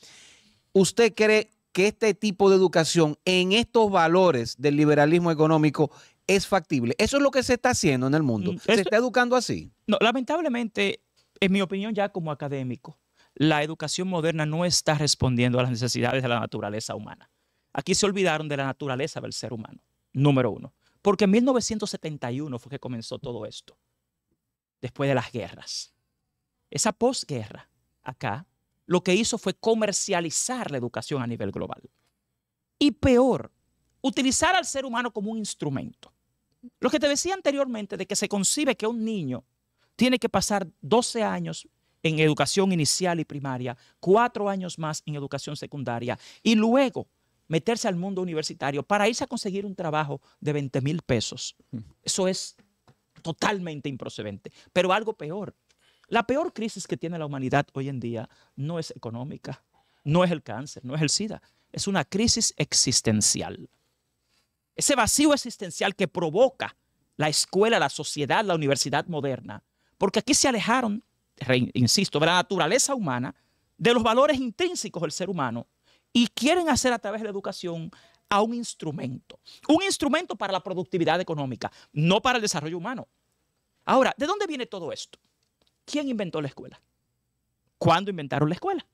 ¿usted cree que este tipo de educación en estos valores del liberalismo económico es factible? Eso es lo que se está haciendo en el mundo. Mm, ¿Se está educando así? No, lamentablemente, en mi opinión ya como académico, la educación moderna no está respondiendo a las necesidades de la naturaleza humana. Aquí se olvidaron de la naturaleza del ser humano, número uno. Porque en 1971 fue que comenzó todo esto, después de las guerras. Esa posguerra acá lo que hizo fue comercializar la educación a nivel global. Y peor, utilizar al ser humano como un instrumento. Lo que te decía anteriormente de que se concibe que un niño tiene que pasar 12 años en educación inicial y primaria, cuatro años más en educación secundaria y luego meterse al mundo universitario para irse a conseguir un trabajo de 20 mil pesos. Eso es totalmente improcedente. Pero algo peor, la peor crisis que tiene la humanidad hoy en día no es económica, no es el cáncer, no es el SIDA, es una crisis existencial. Ese vacío existencial que provoca la escuela, la sociedad, la universidad moderna, porque aquí se alejaron, insisto, de la naturaleza humana, de los valores intrínsecos del ser humano y quieren hacer a través de la educación a un instrumento, un instrumento para la productividad económica, no para el desarrollo humano. Ahora, ¿de dónde viene todo esto? ¿Quién inventó la escuela? ¿Cuándo inventaron la escuela?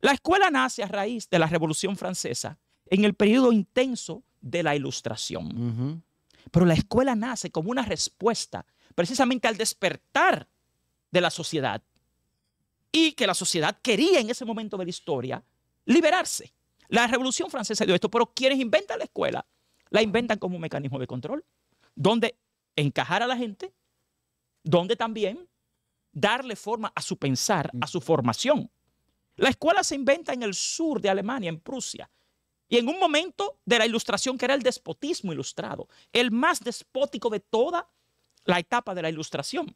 La escuela nace a raíz de la Revolución Francesa en el periodo intenso de la Ilustración. Pero la escuela nace como una respuesta precisamente al despertar de la sociedad y que la sociedad quería en ese momento de la historia liberarse. La Revolución Francesa dio esto, pero quienes inventan la escuela, la inventan como un mecanismo de control, donde encajar a la gente, donde también darle forma a su pensar, a su formación. La escuela se inventa en el sur de Alemania, en Prusia, y en un momento de la ilustración que era el despotismo ilustrado, el más despótico de toda la etapa de la ilustración.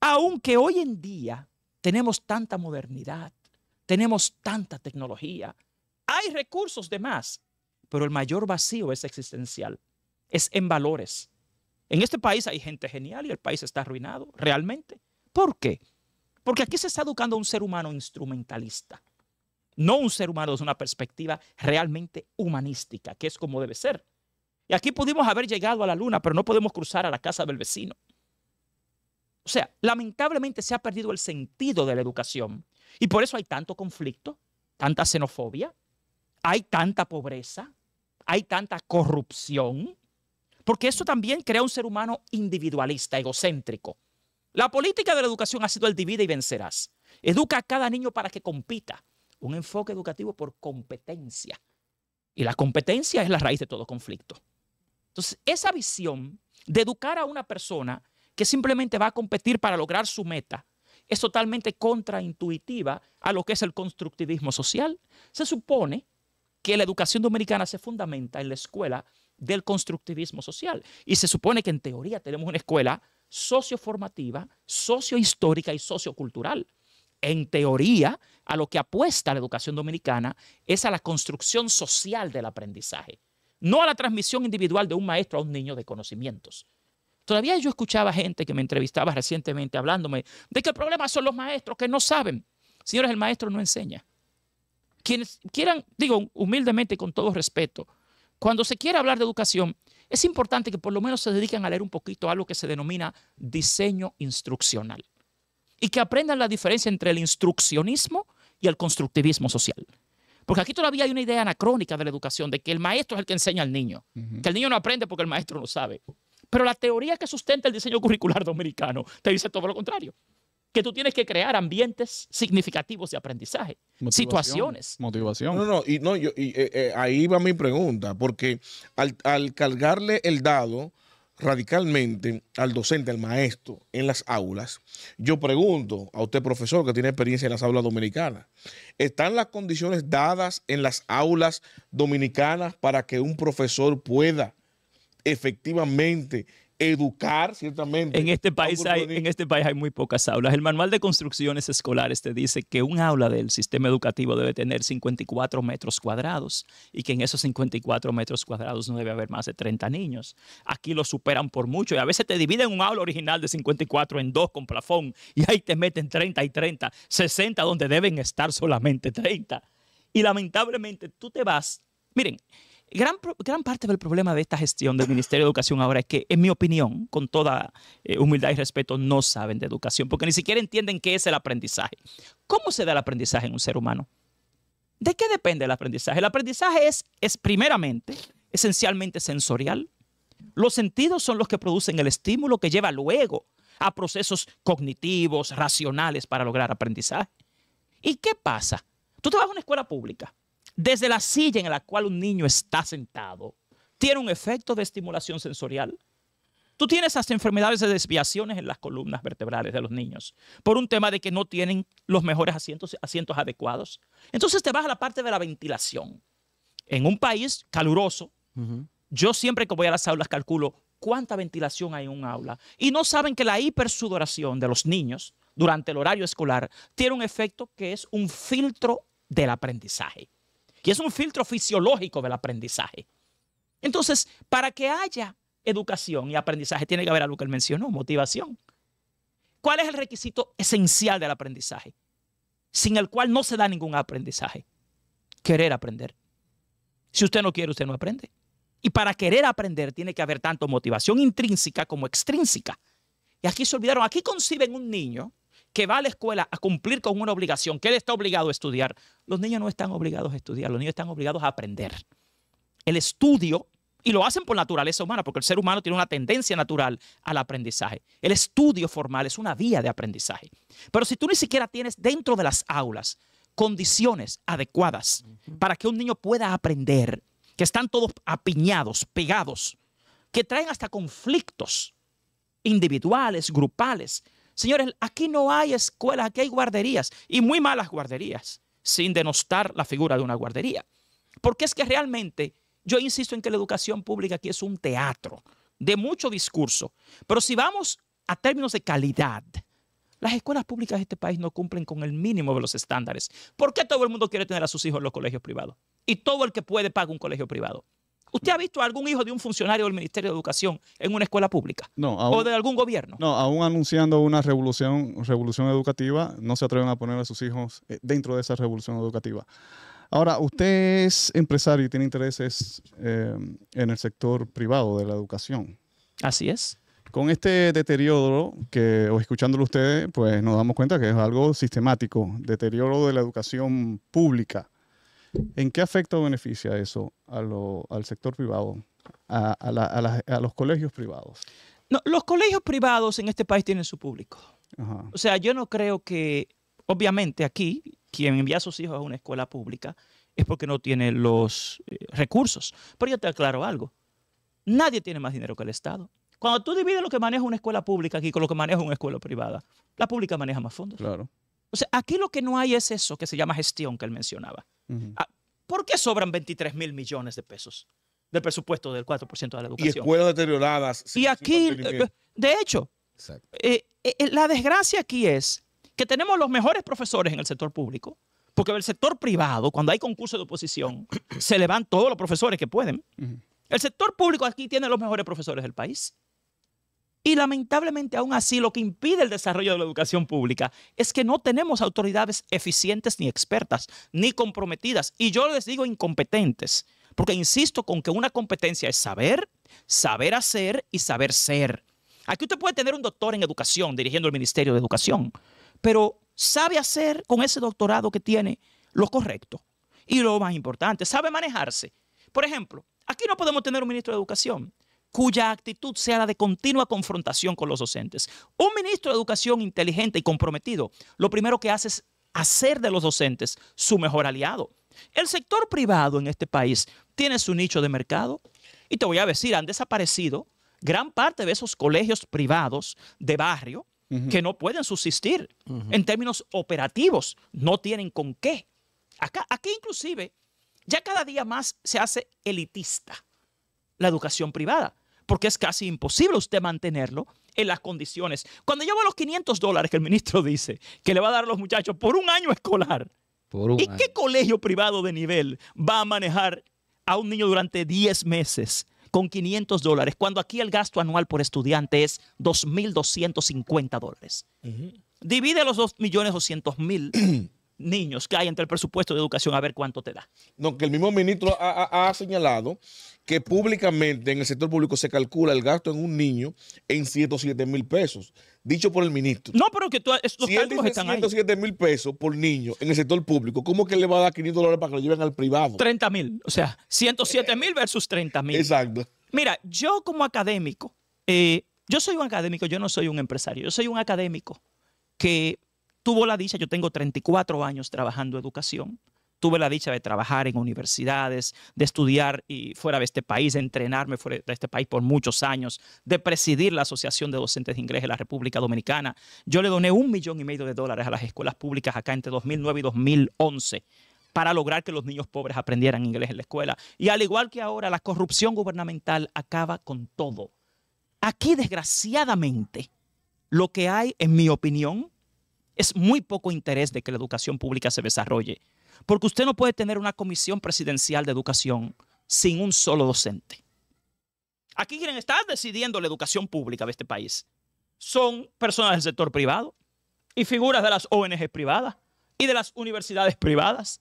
Aunque hoy en día tenemos tanta modernidad, tenemos tanta tecnología. Hay recursos de más, pero el mayor vacío es existencial, es en valores. En este país hay gente genial y el país está arruinado, realmente. ¿Por qué? Porque aquí se está educando a un ser humano instrumentalista, no un ser humano desde una perspectiva realmente humanística, que es como debe ser. Y aquí pudimos haber llegado a la luna, pero no podemos cruzar a la casa del vecino. O sea, lamentablemente se ha perdido el sentido de la educación y por eso hay tanto conflicto, tanta xenofobia, hay tanta pobreza, hay tanta corrupción, porque eso también crea un ser humano individualista, egocéntrico. La política de la educación ha sido el divide y vencerás. Educa a cada niño para que compita. Un enfoque educativo por competencia. Y la competencia es la raíz de todo conflicto. Entonces, esa visión de educar a una persona que simplemente va a competir para lograr su meta, es totalmente contraintuitiva a lo que es el constructivismo social. Se supone que la educación dominicana se fundamenta en la escuela del constructivismo social y se supone que en teoría tenemos una escuela socioformativa, sociohistórica y sociocultural. En teoría, a lo que apuesta la educación dominicana es a la construcción social del aprendizaje, no a la transmisión individual de un maestro a un niño de conocimientos. Todavía yo escuchaba gente que me entrevistaba recientemente hablándome de que el problema son los maestros que no saben. Señores, el maestro no enseña. Quienes quieran, digo humildemente con todo respeto, cuando se quiere hablar de educación, es importante que por lo menos se dediquen a leer un poquito a algo que se denomina diseño instruccional y que aprendan la diferencia entre el instruccionismo y el constructivismo social. Porque aquí todavía hay una idea anacrónica de la educación, de que el maestro es el que enseña al niño, que el niño no aprende porque el maestro no sabe. Pero la teoría que sustenta el diseño curricular dominicano te dice todo lo contrario. Que tú tienes que crear ambientes significativos de aprendizaje, situaciones. Motivación. No, no, y, no, y, eh, eh, ahí va mi pregunta, porque al, al cargarle el dado radicalmente al docente, al maestro, en las aulas, yo pregunto a usted, profesor, que tiene experiencia en las aulas dominicanas, ¿están las condiciones dadas en las aulas dominicanas para que un profesor pueda efectivamente educar, ciertamente. En este, país hay, en este país hay muy pocas aulas. El manual de construcciones escolares te dice que un aula del sistema educativo debe tener 54 metros cuadrados y que en esos 54 metros cuadrados no debe haber más de 30 niños. Aquí lo superan por mucho y a veces te dividen un aula original de 54 en dos con plafón y ahí te meten 30 y 30, 60 donde deben estar solamente 30. Y lamentablemente tú te vas, miren, Gran, parte del problema de esta gestión del Ministerio de Educación ahora es que, en mi opinión, con toda eh, humildad y respeto, no saben de educación, porque ni siquiera entienden qué es el aprendizaje. ¿Cómo se da el aprendizaje en un ser humano? ¿De qué depende el aprendizaje? El aprendizaje es, es primeramente, esencialmente sensorial. Los sentidos son los que producen el estímulo que lleva luego a procesos cognitivos, racionales para lograr aprendizaje. ¿Y qué pasa? Tú te vas a una escuela pública desde la silla en la cual un niño está sentado, tiene un efecto de estimulación sensorial. Tú tienes hasta enfermedades de desviaciones en las columnas vertebrales de los niños por un tema de que no tienen los mejores asientos, asientos adecuados. Entonces te vas a la parte de la ventilación. En un país caluroso, yo siempre que voy a las aulas calculo cuánta ventilación hay en un aula. Y no saben que la hipersudoración de los niños durante el horario escolar tiene un efecto que es un filtro del aprendizaje. Y es un filtro fisiológico del aprendizaje. Entonces, para que haya educación y aprendizaje, tiene que haber algo que él mencionó, motivación. ¿Cuál es el requisito esencial del aprendizaje? Sin el cual no se da ningún aprendizaje. Querer aprender. Si usted no quiere, usted no aprende. Y para querer aprender tiene que haber tanto motivación intrínseca como extrínseca. Y aquí se olvidaron, aquí conciben un niño que va a la escuela a cumplir con una obligación, que él está obligado a estudiar. Los niños no están obligados a estudiar, los niños están obligados a aprender. El estudio, y lo hacen por naturaleza humana, porque el ser humano tiene una tendencia natural al aprendizaje. El estudio formal es una vía de aprendizaje. Pero si tú ni siquiera tienes dentro de las aulas condiciones adecuadas para que un niño pueda aprender, que están todos apiñados, pegados, que traen hasta conflictos individuales, grupales, Señores, aquí no hay escuelas, aquí hay guarderías y muy malas guarderías, sin denostar la figura de una guardería. Porque es que realmente yo insisto en que la educación pública aquí es un teatro de mucho discurso. Pero si vamos a términos de calidad, las escuelas públicas de este país no cumplen con el mínimo de los estándares. ¿Por qué todo el mundo quiere tener a sus hijos en los colegios privados? Y todo el que puede paga un colegio privado. ¿Usted ha visto algún hijo de un funcionario del Ministerio de Educación en una escuela pública? No, o de algún gobierno. No, aún anunciando una revolución, revolución educativa, no se atreven a poner a sus hijos eh, dentro de esa revolución educativa. Ahora, usted es empresario y tiene intereses eh, en el sector privado de la educación. Así es. Con este deterioro que, o escuchándolo ustedes, pues nos damos cuenta que es algo sistemático, deterioro de la educación pública. ¿En qué afecta o beneficia eso al sector privado, a, los colegios privados? No, los colegios privados en este país tienen su público. O sea, yo no creo que, obviamente aquí, quien envía a sus hijos a una escuela pública es porque no tiene los eh, recursos. Pero yo te aclaro algo. Nadie tiene más dinero que el Estado. Cuando tú divides lo que maneja una escuela pública aquí con lo que maneja una escuela privada, la pública maneja más fondos. Claro. O sea, aquí lo que no hay es eso que se llama gestión que él mencionaba. Ah, ¿Por qué sobran 23 mil millones de pesos del presupuesto del 4% de la educación? Y escuelas deterioradas. aquí, eh, de hecho, eh, eh, la desgracia aquí es que tenemos los mejores profesores en el sector público, porque el sector privado, cuando hay concurso de oposición, se le van todos los profesores que pueden. El sector público aquí tiene los mejores profesores del país. Y lamentablemente aún así lo que impide el desarrollo de la educación pública es que no tenemos autoridades eficientes ni expertas, ni comprometidas. Y yo les digo incompetentes, porque insisto con que una competencia es saber, saber hacer y saber ser. Aquí usted puede tener un doctor en educación dirigiendo el Ministerio de Educación, pero sabe hacer con ese doctorado que tiene lo correcto. Y lo más importante, sabe manejarse. Por ejemplo, aquí no podemos tener un ministro de Educación cuya actitud sea la de continua confrontación con los docentes. Un ministro de Educación inteligente y comprometido, lo primero que hace es hacer de los docentes su mejor aliado. El sector privado en este país tiene su nicho de mercado y te voy a decir, han desaparecido gran parte de esos colegios privados de barrio que no pueden subsistir en términos operativos, no tienen con qué. Acá, aquí inclusive, ya cada día más se hace elitista la educación privada porque es casi imposible usted mantenerlo en las condiciones. Cuando yo los 500 dólares que el ministro dice que le va a dar a los muchachos por un año escolar, ¿y qué colegio privado de nivel va a manejar a un niño durante 10 meses? con 500 dólares, cuando aquí el gasto anual por estudiante es 2.250 dólares. Divide los 2.200.000 niños que hay entre el presupuesto de educación a ver cuánto te da. No, que el mismo ministro ha señalado que públicamente en el sector público se calcula el gasto en un niño en 107 mil pesos, dicho por el ministro. No, pero que tú, los si 107 mil pesos por niño en el sector público, ¿cómo que le va a dar 500 dólares para que lo lleven al privado? 30 mil, o sea, 107 mil versus 30 mil. Exacto. Mira, yo como académico, eh, yo soy un académico, yo no soy un empresario, yo soy un académico que tuvo la dicha, yo tengo 34 años trabajando educación, tuve la dicha de trabajar en universidades, de estudiar y fuera de este país, de entrenarme fuera de este país por muchos años, de presidir la Asociación de Docentes de Inglés de la República Dominicana. Yo le doné un millón y medio de dólares a las escuelas públicas acá entre 2009 y 2011 para lograr que los niños pobres aprendieran inglés en la escuela. Y al igual que ahora, la corrupción gubernamental acaba con todo. Aquí, desgraciadamente, lo que hay, en mi opinión, es muy poco interés de que la educación pública se desarrolle. Porque usted no puede tener una comisión presidencial de educación sin un solo docente. Aquí quienes están decidiendo la educación pública de este país son personas del sector privado y figuras de las ONG privadas y de las universidades privadas.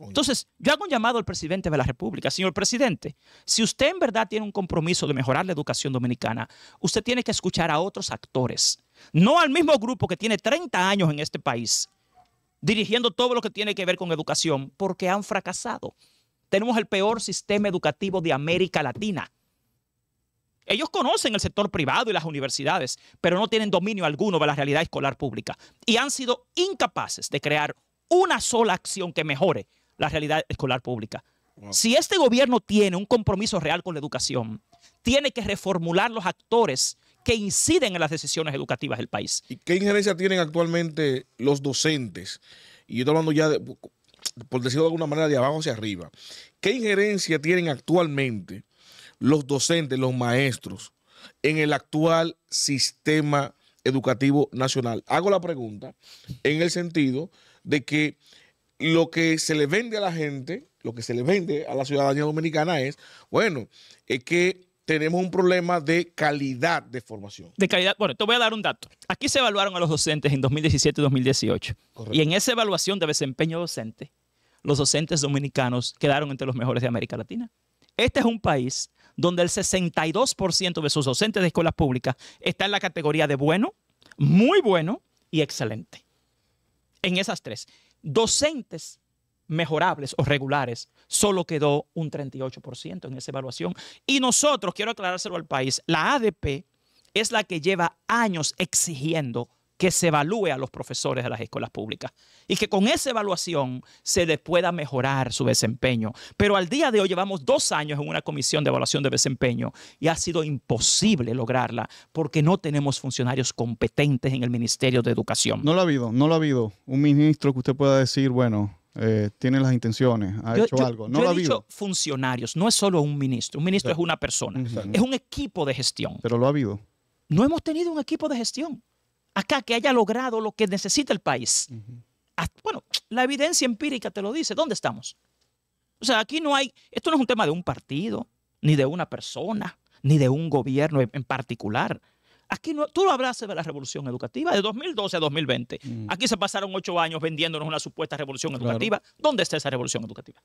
Entonces, yo hago un llamado al presidente de la República. Señor presidente, si usted en verdad tiene un compromiso de mejorar la educación dominicana, usted tiene que escuchar a otros actores, no al mismo grupo que tiene 30 años en este país dirigiendo todo lo que tiene que ver con educación, porque han fracasado. Tenemos el peor sistema educativo de América Latina. Ellos conocen el sector privado y las universidades, pero no tienen dominio alguno de la realidad escolar pública y han sido incapaces de crear una sola acción que mejore la realidad escolar pública. Si este gobierno tiene un compromiso real con la educación, tiene que reformular los actores que inciden en las decisiones educativas del país. ¿Y qué injerencia tienen actualmente los docentes? Y yo estoy hablando ya, por decirlo de alguna manera, de abajo hacia arriba. ¿Qué injerencia tienen actualmente los docentes, los maestros, en el actual sistema educativo nacional? Hago la pregunta en el sentido de que lo que se le vende a la gente, lo que se le vende a la ciudadanía dominicana es, bueno, es que tenemos un problema de calidad de formación. De calidad. Bueno, te voy a dar un dato. Aquí se evaluaron a los docentes en 2017 y 2018. Y en esa evaluación de desempeño docente, los docentes dominicanos quedaron entre los mejores de América Latina. Este es un país donde el 62% de sus docentes de escuelas públicas está en la categoría de bueno, muy bueno y excelente. En esas tres. Docentes mejorables o regulares, solo quedó un 38% en esa evaluación. Y nosotros, quiero aclarárselo al país, la ADP es la que lleva años exigiendo que se evalúe a los profesores de las escuelas públicas y que con esa evaluación se les pueda mejorar su desempeño. Pero al día de hoy llevamos dos años en una comisión de evaluación de desempeño y ha sido imposible lograrla porque no tenemos funcionarios competentes en el Ministerio de Educación. No lo ha habido, no lo ha habido. Un ministro que usted pueda decir, bueno, eh, tiene las intenciones, ha hecho algo. No yo he habido. funcionarios, no es solo un ministro. Un ministro es una persona, es un equipo de gestión. Pero lo ha habido. No hemos tenido un equipo de gestión acá que haya logrado lo que necesita el país. bueno, la evidencia empírica te lo dice. ¿Dónde estamos? O sea, aquí no hay, esto no es un tema de un partido, ni de una persona, ni de un gobierno en particular. Aquí no, tú lo hablaste de la revolución educativa de 2012 a 2020. Mm. Aquí se pasaron ocho años vendiéndonos una supuesta revolución educativa. ¿Dónde está esa revolución educativa?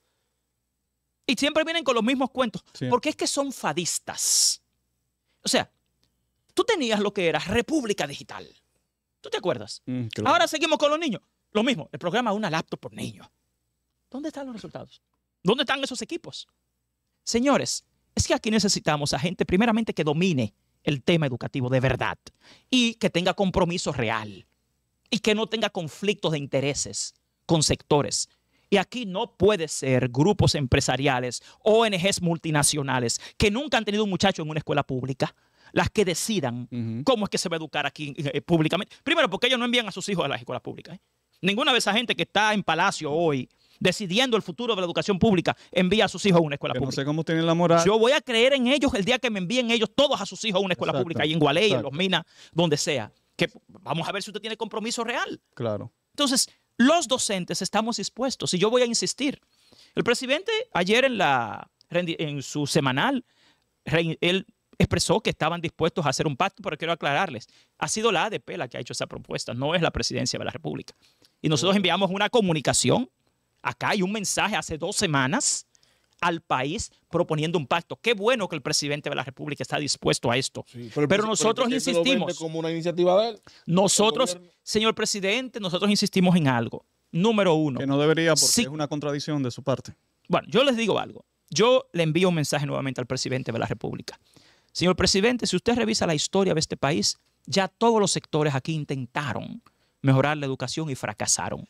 Y siempre vienen con los mismos cuentos, porque es que son fadistas. O sea, tú tenías lo que era República Digital. ¿Tú te acuerdas? Mm, Ahora seguimos con los niños. Lo mismo, el programa una laptop por niño. ¿Dónde están los resultados? ¿Dónde están esos equipos? Señores, es que aquí necesitamos a gente primeramente que domine el tema educativo de verdad y que tenga compromiso real y que no tenga conflictos de intereses con sectores. Y aquí no puede ser grupos empresariales, ONGs multinacionales que nunca han tenido un muchacho en una escuela pública las que decidan cómo es que se va a educar aquí eh, públicamente. Primero, porque ellos no envían a sus hijos a las escuelas públicas. ¿eh? Ninguna de esa gente que está en Palacio hoy decidiendo el futuro de la educación pública, envía a sus hijos a una escuela pública. No sé cómo tienen la moral. Yo voy a creer en ellos el día que me envíen ellos todos a sus hijos a una escuela pública, ahí en Gualey, en Los Minas, donde sea. Que vamos a ver si usted tiene compromiso real. Claro. Entonces, los docentes estamos dispuestos y yo voy a insistir. El presidente ayer en, la, en su semanal, él expresó que estaban dispuestos a hacer un pacto, pero quiero aclararles, ha sido la ADP la que ha hecho esa propuesta, no es la presidencia de la República. Y nosotros enviamos una comunicación Acá hay un mensaje hace dos semanas al país proponiendo un pacto. Qué bueno que el presidente de la República está dispuesto a esto. pero, nosotros insistimos. como una iniciativa nosotros, señor presidente, nosotros insistimos en algo. Número uno. Que no debería porque es una contradicción de su parte. Bueno, yo les digo algo. Yo le envío un mensaje nuevamente al presidente de la República. Señor presidente, si usted revisa la historia de este país, ya todos los sectores aquí intentaron mejorar la educación y fracasaron.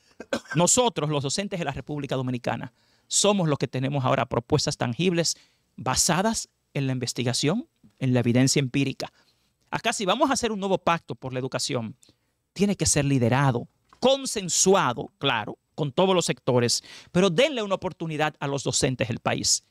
Nosotros, los docentes de la República Dominicana, somos los que tenemos ahora propuestas tangibles basadas en la investigación, en la evidencia empírica. Acá si vamos a hacer un nuevo pacto por la educación, tiene que ser liderado, consensuado, claro, con todos los sectores, pero denle una oportunidad a los docentes del país.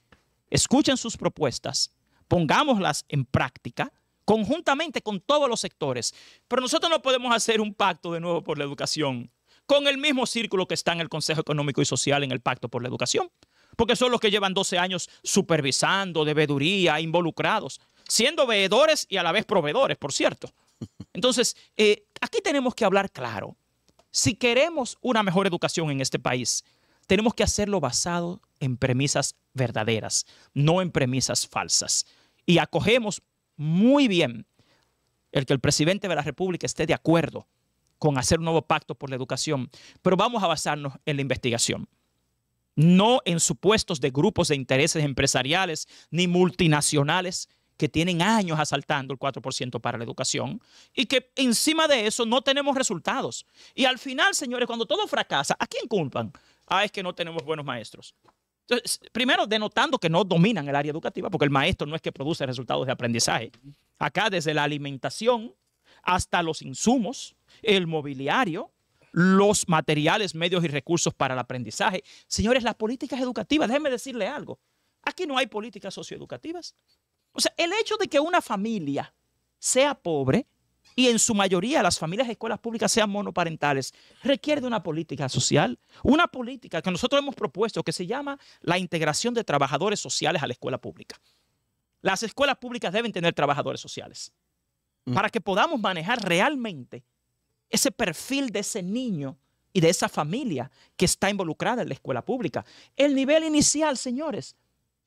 Escuchen sus propuestas, pongámoslas en práctica conjuntamente con todos los sectores. Pero nosotros no podemos hacer un pacto de nuevo por la educación con el mismo círculo que está en el Consejo Económico y Social en el Pacto por la Educación, porque son los que llevan 12 años supervisando, de involucrados, siendo veedores y a la vez proveedores, por cierto. Entonces, eh, aquí tenemos que hablar claro. Si queremos una mejor educación en este país, tenemos que hacerlo basado en premisas verdaderas, no en premisas falsas. Y acogemos muy bien el que el presidente de la República esté de acuerdo con hacer un nuevo pacto por la educación, pero vamos a basarnos en la investigación, no en supuestos de grupos de intereses empresariales ni multinacionales que tienen años asaltando el 4% para la educación y que encima de eso no tenemos resultados. Y al final, señores, cuando todo fracasa, ¿a quién culpan? Ah, es que no tenemos buenos maestros primero, denotando que no dominan el área educativa, porque el maestro no es que produce resultados de aprendizaje. Acá, desde la alimentación hasta los insumos, el mobiliario, los materiales, medios y recursos para el aprendizaje. Señores, las políticas educativas, déjenme decirle algo. Aquí no hay políticas socioeducativas. O sea, el hecho de que una familia sea pobre y en su mayoría las familias de escuelas públicas sean monoparentales, requiere de una política social, una política que nosotros hemos propuesto que se llama la integración de trabajadores sociales a la escuela pública. Las escuelas públicas deben tener trabajadores sociales mm. para que podamos manejar realmente ese perfil de ese niño y de esa familia que está involucrada en la escuela pública. El nivel inicial, señores,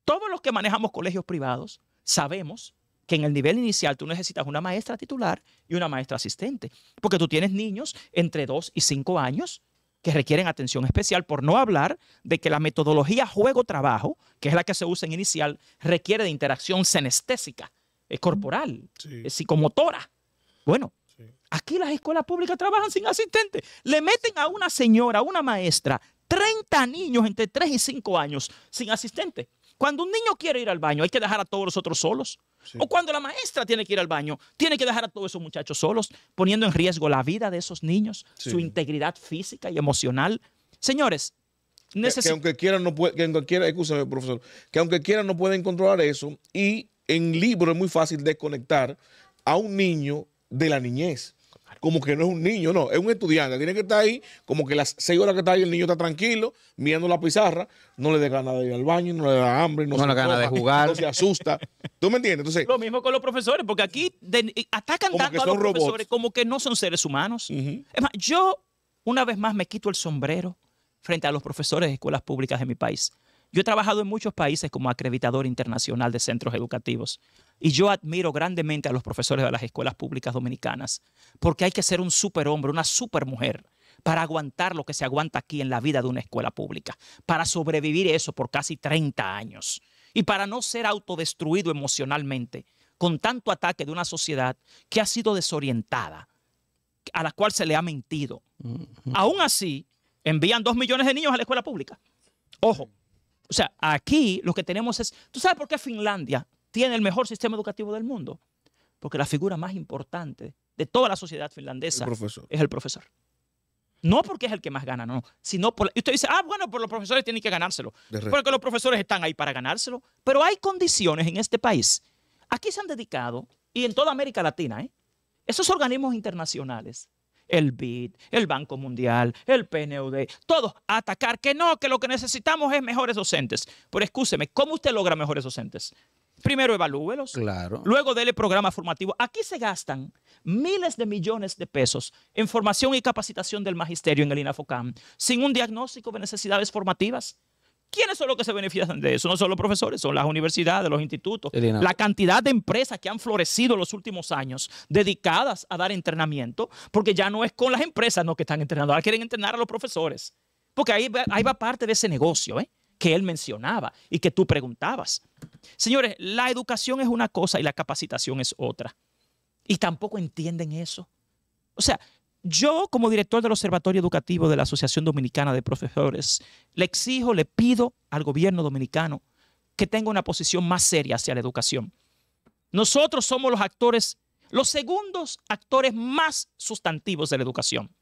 todos los que manejamos colegios privados sabemos que en el nivel inicial tú necesitas una maestra titular y una maestra asistente, porque tú tienes niños entre 2 y 5 años que requieren atención especial, por no hablar de que la metodología juego-trabajo, que es la que se usa en inicial, requiere de interacción senestésica, es corporal, es psicomotora. Bueno, aquí las escuelas públicas trabajan sin asistente. Le meten a una señora, a una maestra, 30 niños entre 3 y 5 años sin asistente. Cuando un niño quiere ir al baño, hay que dejar a todos los otros solos. O cuando la maestra tiene que ir al baño, tiene que dejar a todos esos muchachos solos, poniendo en riesgo la vida de esos niños, su integridad física y emocional. Señores, que, que, aunque quieran, no profesor, que aunque quieran no pueden controlar eso. Y en libro es muy fácil desconectar a un niño de la niñez como que no es un niño, no, es un estudiante. Tiene que estar ahí, como que las seis horas que está ahí, el niño está tranquilo, mirando la pizarra, no le dé ganas de ir al baño, no le da hambre, no, no le ganas de jugar. No se asusta. ¿Tú me entiendes? Entonces, lo mismo con los profesores, porque aquí atacan tanto a los profesores como que no son seres humanos. Es más, yo una vez más me quito el sombrero frente a los profesores de escuelas públicas de mi país. Yo he trabajado en muchos países como acreditador internacional de centros educativos y yo admiro grandemente a los profesores de las escuelas públicas dominicanas porque hay que ser un superhombre, una supermujer para aguantar lo que se aguanta aquí en la vida de una escuela pública, para sobrevivir eso por casi 30 años y para no ser autodestruido emocionalmente con tanto ataque de una sociedad que ha sido desorientada, a la cual se le ha mentido. Aún así, envían dos millones de niños a la escuela pública. Ojo, o sea, aquí lo que tenemos es, ¿tú sabes por qué Finlandia tiene el mejor sistema educativo del mundo? Porque la figura más importante de toda la sociedad finlandesa es el profesor. No porque es el que más gana, no, sino por... Y usted dice, ah, bueno, por los profesores tienen que ganárselo. Porque los profesores están ahí para ganárselo. Pero hay condiciones en este país. Aquí se han dedicado, y en toda América Latina, ¿eh? esos organismos internacionales el BID, el Banco Mundial, el PNUD, todos a atacar que no, que lo que necesitamos es mejores docentes. Pero escúcheme, ¿cómo usted logra mejores docentes? Primero evalúelos. Claro. Luego dele programa formativo. Aquí se gastan miles de millones de pesos en formación y capacitación del magisterio en el INAFOCAM sin un diagnóstico de necesidades formativas. ¿Quiénes son los que se benefician de eso? No son los profesores, son las universidades, los institutos, la cantidad de empresas que han florecido en los últimos años dedicadas a dar entrenamiento, porque ya no es con las empresas no, que están entrenando, ahora quieren entrenar a los profesores, porque ahí va, ahí va parte de ese negocio ¿eh? que él mencionaba y que tú preguntabas. Señores, la educación es una cosa y la capacitación es otra. Y tampoco entienden eso. O sea, yo, como director del Observatorio Educativo de la Asociación Dominicana de Profesores, le exijo, le pido al gobierno dominicano que tenga una posición más seria hacia la educación. Nosotros somos los actores, los segundos actores más sustantivos de la educación.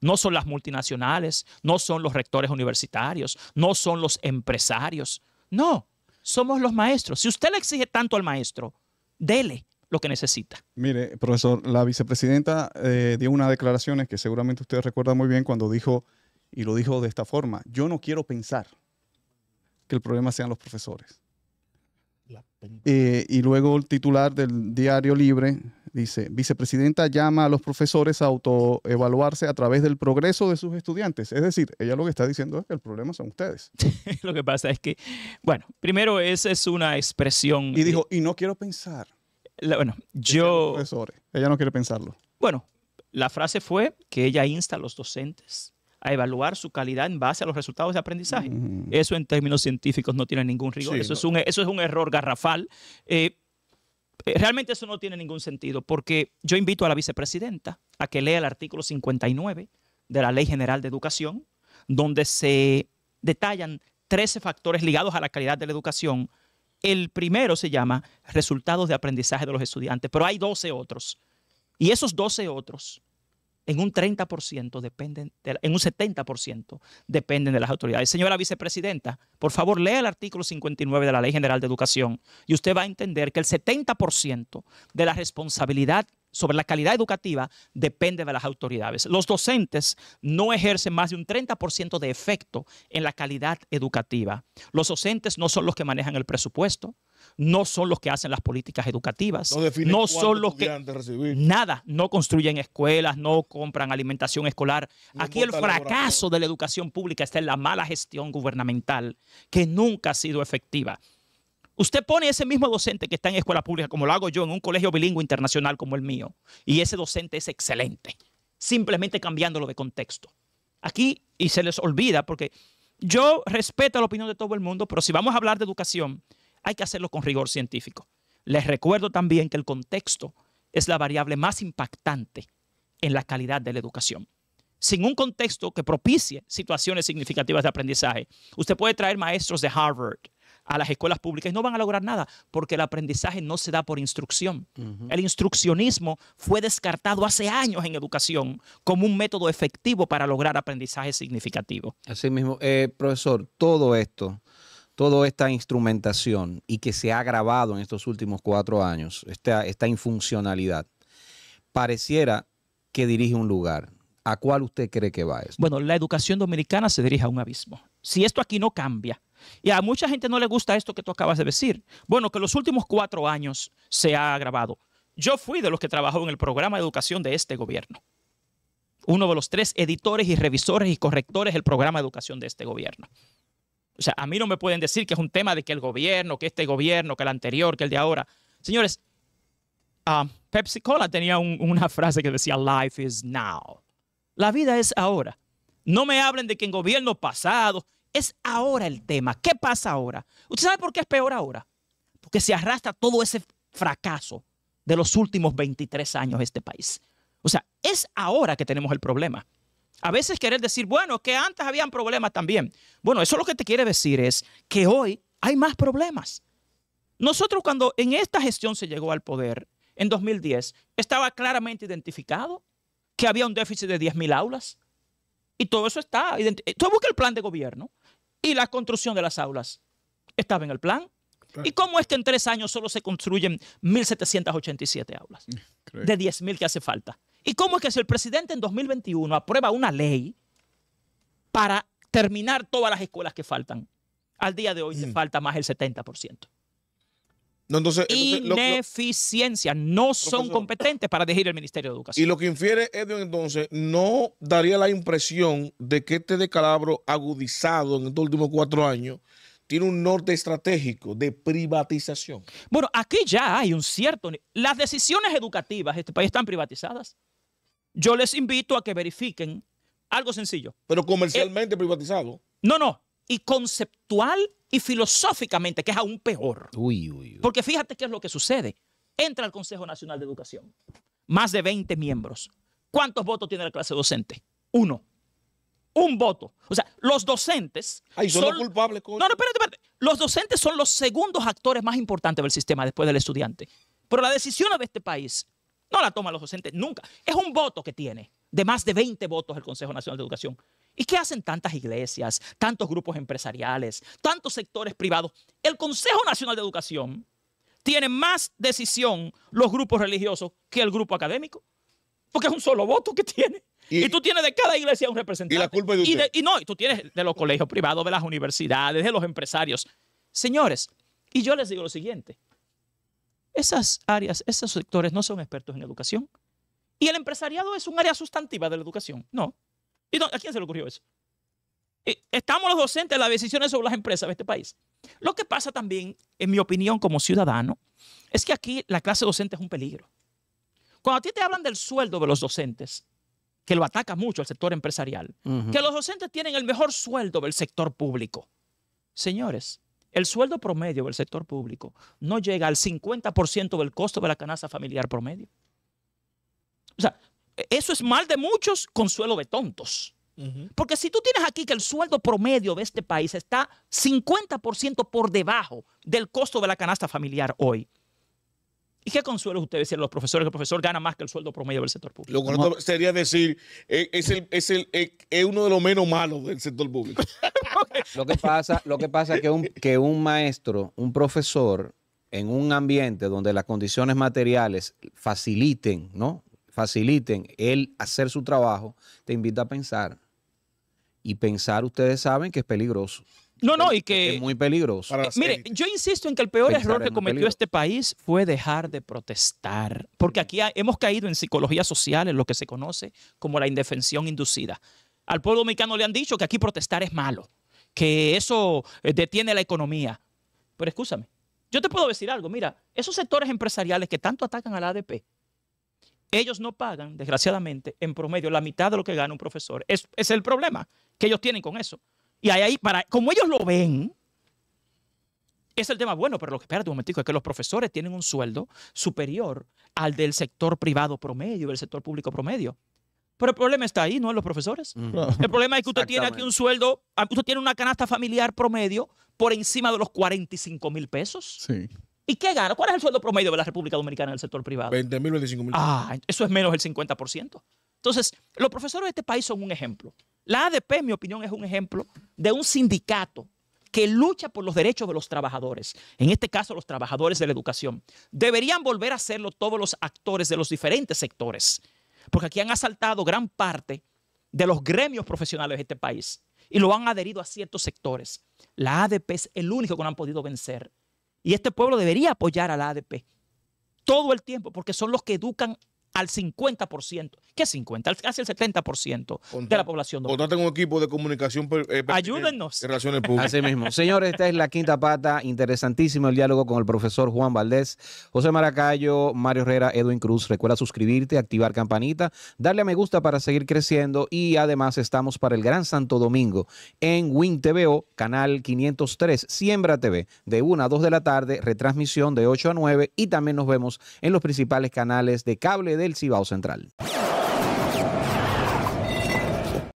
No son las multinacionales, no son los rectores universitarios, no son los empresarios. No, somos los maestros. Si usted le exige tanto al maestro, dele, lo que necesita. Mire, profesor, la vicepresidenta eh, dio unas declaraciones que seguramente ustedes recuerdan muy bien cuando dijo, y lo dijo de esta forma, yo no quiero pensar que el problema sean los profesores. Eh, y luego el titular del diario Libre dice, vicepresidenta llama a los profesores a autoevaluarse a través del progreso de sus estudiantes. Es decir, ella lo que está diciendo es que el problema son ustedes. lo que pasa es que, bueno, primero esa es una expresión. Y dijo, y no quiero pensar bueno, yo... Ella no quiere pensarlo. Bueno, la frase fue que ella insta a los docentes a evaluar su calidad en base a los resultados de aprendizaje. Mm. Eso en términos científicos no tiene ningún rigor. eso, es un, eso es un error garrafal. Eh, eh, realmente eso no tiene ningún sentido porque yo invito a la vicepresidenta a que lea el artículo 59 de la Ley General de Educación, donde se detallan 13 factores ligados a la calidad de la educación el primero se llama Resultados de Aprendizaje de los Estudiantes, pero hay 12 otros. Y esos 12 otros, en un 30% dependen, de, en un 70% dependen de las autoridades. Señora vicepresidenta, por favor, lea el artículo 59 de la Ley General de Educación y usted va a entender que el 70% de la responsabilidad sobre la calidad educativa depende de las autoridades. Los docentes no ejercen más de un 30% de efecto en la calidad educativa. Los docentes no son los que manejan el presupuesto, no son los que hacen las políticas educativas, no, son los que nada, no construyen escuelas, no compran alimentación escolar. Aquí el fracaso de la educación pública está en la mala gestión gubernamental que nunca ha sido efectiva. Usted pone ese mismo docente que está en escuela pública, como lo hago yo, en un colegio bilingüe internacional como el mío, y ese docente es excelente, simplemente cambiándolo de contexto. Aquí, y se les olvida, porque yo respeto la opinión de todo el mundo, pero si vamos a hablar de educación, hay que hacerlo con rigor científico. Les recuerdo también que el contexto es la variable más impactante en la calidad de la educación. Sin un contexto que propicie situaciones significativas de aprendizaje, usted puede traer maestros de Harvard, a las escuelas públicas y no van a lograr nada porque el aprendizaje no se da por instrucción. El instruccionismo fue descartado hace años en educación como un método efectivo para lograr aprendizaje significativo. Así mismo, eh, profesor, todo esto, toda esta instrumentación y que se ha grabado en estos últimos cuatro años, esta, esta infuncionalidad, pareciera que dirige un lugar. ¿A cuál usted cree que va esto? Bueno, la educación dominicana se dirige a un abismo. Si esto aquí no cambia, y a mucha gente no le gusta esto que tú acabas de decir. Bueno, que los últimos cuatro años se ha agravado. Yo fui de los que trabajó en el programa de educación de este gobierno. Uno de los tres editores y revisores y correctores del programa de educación de este gobierno. O sea, a mí no me pueden decir que es un tema de que el gobierno, que este gobierno, que el anterior, que el de ahora. Señores, ah, Pepsi Cola tenía una frase que decía, life is now. La vida es ahora. No me hablen de que en gobiernos pasados es ahora el tema. ¿Qué pasa ahora? ¿Usted sabe por qué es peor ahora? Porque se arrastra todo ese fracaso de los últimos 23 años de este país. O sea, es ahora que tenemos el problema. A veces querer decir, bueno, que antes habían problemas también. Bueno, eso lo que te quiere decir es que hoy hay más problemas. Nosotros cuando en esta gestión se llegó al poder, en 2010, estaba claramente identificado que había un déficit de 10.000 aulas. Y todo eso está. Tú busca el plan de gobierno y la construcción de las aulas. Estaba en el plan. ¿Y cómo es que en tres años solo se construyen 1.787 aulas de 10.000 que hace falta? ¿Y cómo es que si el presidente en 2021 aprueba una ley para terminar todas las escuelas que faltan, al día de hoy le mm. falta más el 70%? No, Ineficiencia. no son competentes para dirigir el Ministerio de Educación. Y lo que infiere Edwin entonces no daría la impresión de que este decalabro agudizado en estos últimos cuatro años tiene un norte estratégico de privatización. Bueno, aquí ya hay un cierto... Las decisiones educativas de este país están privatizadas. Yo les invito a que verifiquen algo sencillo. Pero comercialmente privatizado. Eh, no, no, y conceptual y filosóficamente, que es aún peor. Uy, uy, Porque fíjate qué es lo que sucede. Entra al Consejo Nacional de Educación, más de 20 miembros. ¿Cuántos votos tiene la clase docente? Uno. Un voto. O sea, los docentes. son, los culpables, No, no, espérate, espérate. Los docentes son los segundos actores más importantes del sistema después del estudiante. Pero la decisión de este país no la toman los docentes nunca. Es un voto que tiene de más de 20 votos el Consejo Nacional de Educación. ¿Y qué hacen tantas iglesias, tantos grupos empresariales, tantos sectores privados? El Consejo Nacional de Educación tiene más decisión los grupos religiosos que el grupo académico, porque es un solo voto que tiene. Y, tú tienes de cada iglesia un representante. Y la culpa es y no, tú tienes de los colegios privados, de las universidades, de los empresarios. Señores, y yo les digo lo siguiente. Esas áreas, esos sectores no son expertos en educación. Y el empresariado es un área sustantiva de la educación. No, ¿Y ¿A quién se le ocurrió eso? Eh, estamos los docentes en las decisiones sobre las empresas de este país. Lo que pasa también, en mi opinión como ciudadano, es que aquí la clase docente es un peligro. Cuando a ti te hablan del sueldo de los docentes, que lo ataca mucho el sector empresarial, que los docentes tienen el mejor sueldo del sector público. Señores, el sueldo promedio del sector público no llega al 50% del costo de la canasta familiar promedio. O sea, eso es mal de muchos, consuelo de tontos. Porque si tú tienes aquí que el sueldo promedio de este país está 50% por debajo del costo de la canasta familiar hoy, ¿Y qué consuelo usted decir a los profesores que el profesor gana más que el sueldo promedio del sector público? Lo sería decir, eh, eh, es, uno de los menos malos del sector público. lo que pasa es que que que un maestro, un profesor, en un ambiente donde las condiciones materiales faciliten ¿no? faciliten el hacer su trabajo, te invita a pensar. Y pensar, ustedes saben que es peligroso. No, no, y que... Es muy peligroso. Eh, mire, yo insisto en que el peor error que cometió este país fue dejar de protestar, porque aquí hemos caído en psicología social, en lo que se conoce como la indefensión inducida. Al pueblo dominicano le han dicho que aquí protestar es malo, que eso eh, detiene la economía. Pero escúchame, yo te puedo decir algo, mira, esos sectores empresariales que tanto atacan al ADP, ellos no pagan, desgraciadamente, en promedio la mitad de lo que gana un profesor. Es, el problema que ellos tienen con eso. Y ahí, para, como ellos lo ven, es el tema bueno, pero lo que espérate un momentico es que los profesores tienen un sueldo superior al del sector privado promedio, del sector público promedio. Pero el problema está ahí, no en los profesores. Mm. El problema es que usted tiene aquí un sueldo, usted tiene una canasta familiar promedio por encima de los 45 mil pesos. Sí. ¿Y qué gana? ¿Cuál es el sueldo promedio de la República Dominicana en el sector privado? 20.000, mil, 25.000. Ah, eso es menos del 50%. Entonces, los profesores de este país son un ejemplo. La ADP, en mi opinión, es un ejemplo de un sindicato que lucha por los derechos de los trabajadores, en este caso los trabajadores de la educación. Deberían volver a hacerlo todos los actores de los diferentes sectores, porque aquí han asaltado gran parte de los gremios profesionales de este país y lo han adherido a ciertos sectores. La ADP es el único que no han podido vencer. Y este pueblo debería apoyar a la ADP todo el tiempo porque son los que educan al 50%, ¿qué 50, casi el 70% de la población. Contraten un equipo de comunicación. Eh, Ayúdennos. Eh, relaciones públicas. Así mismo. Señores, esta es la quinta pata. Interesantísimo el diálogo con el profesor Juan Valdés, José Maracayo, Mario Herrera, Edwin Cruz. Recuerda suscribirte, activar campanita, darle a me gusta para seguir creciendo y además estamos para el Gran Santo Domingo en Win TVO, canal 503, Siembra TV, de 1 a 2 de la tarde, retransmisión de 8 a 9 y también nos vemos en los principales canales de cable de el Cibao Central.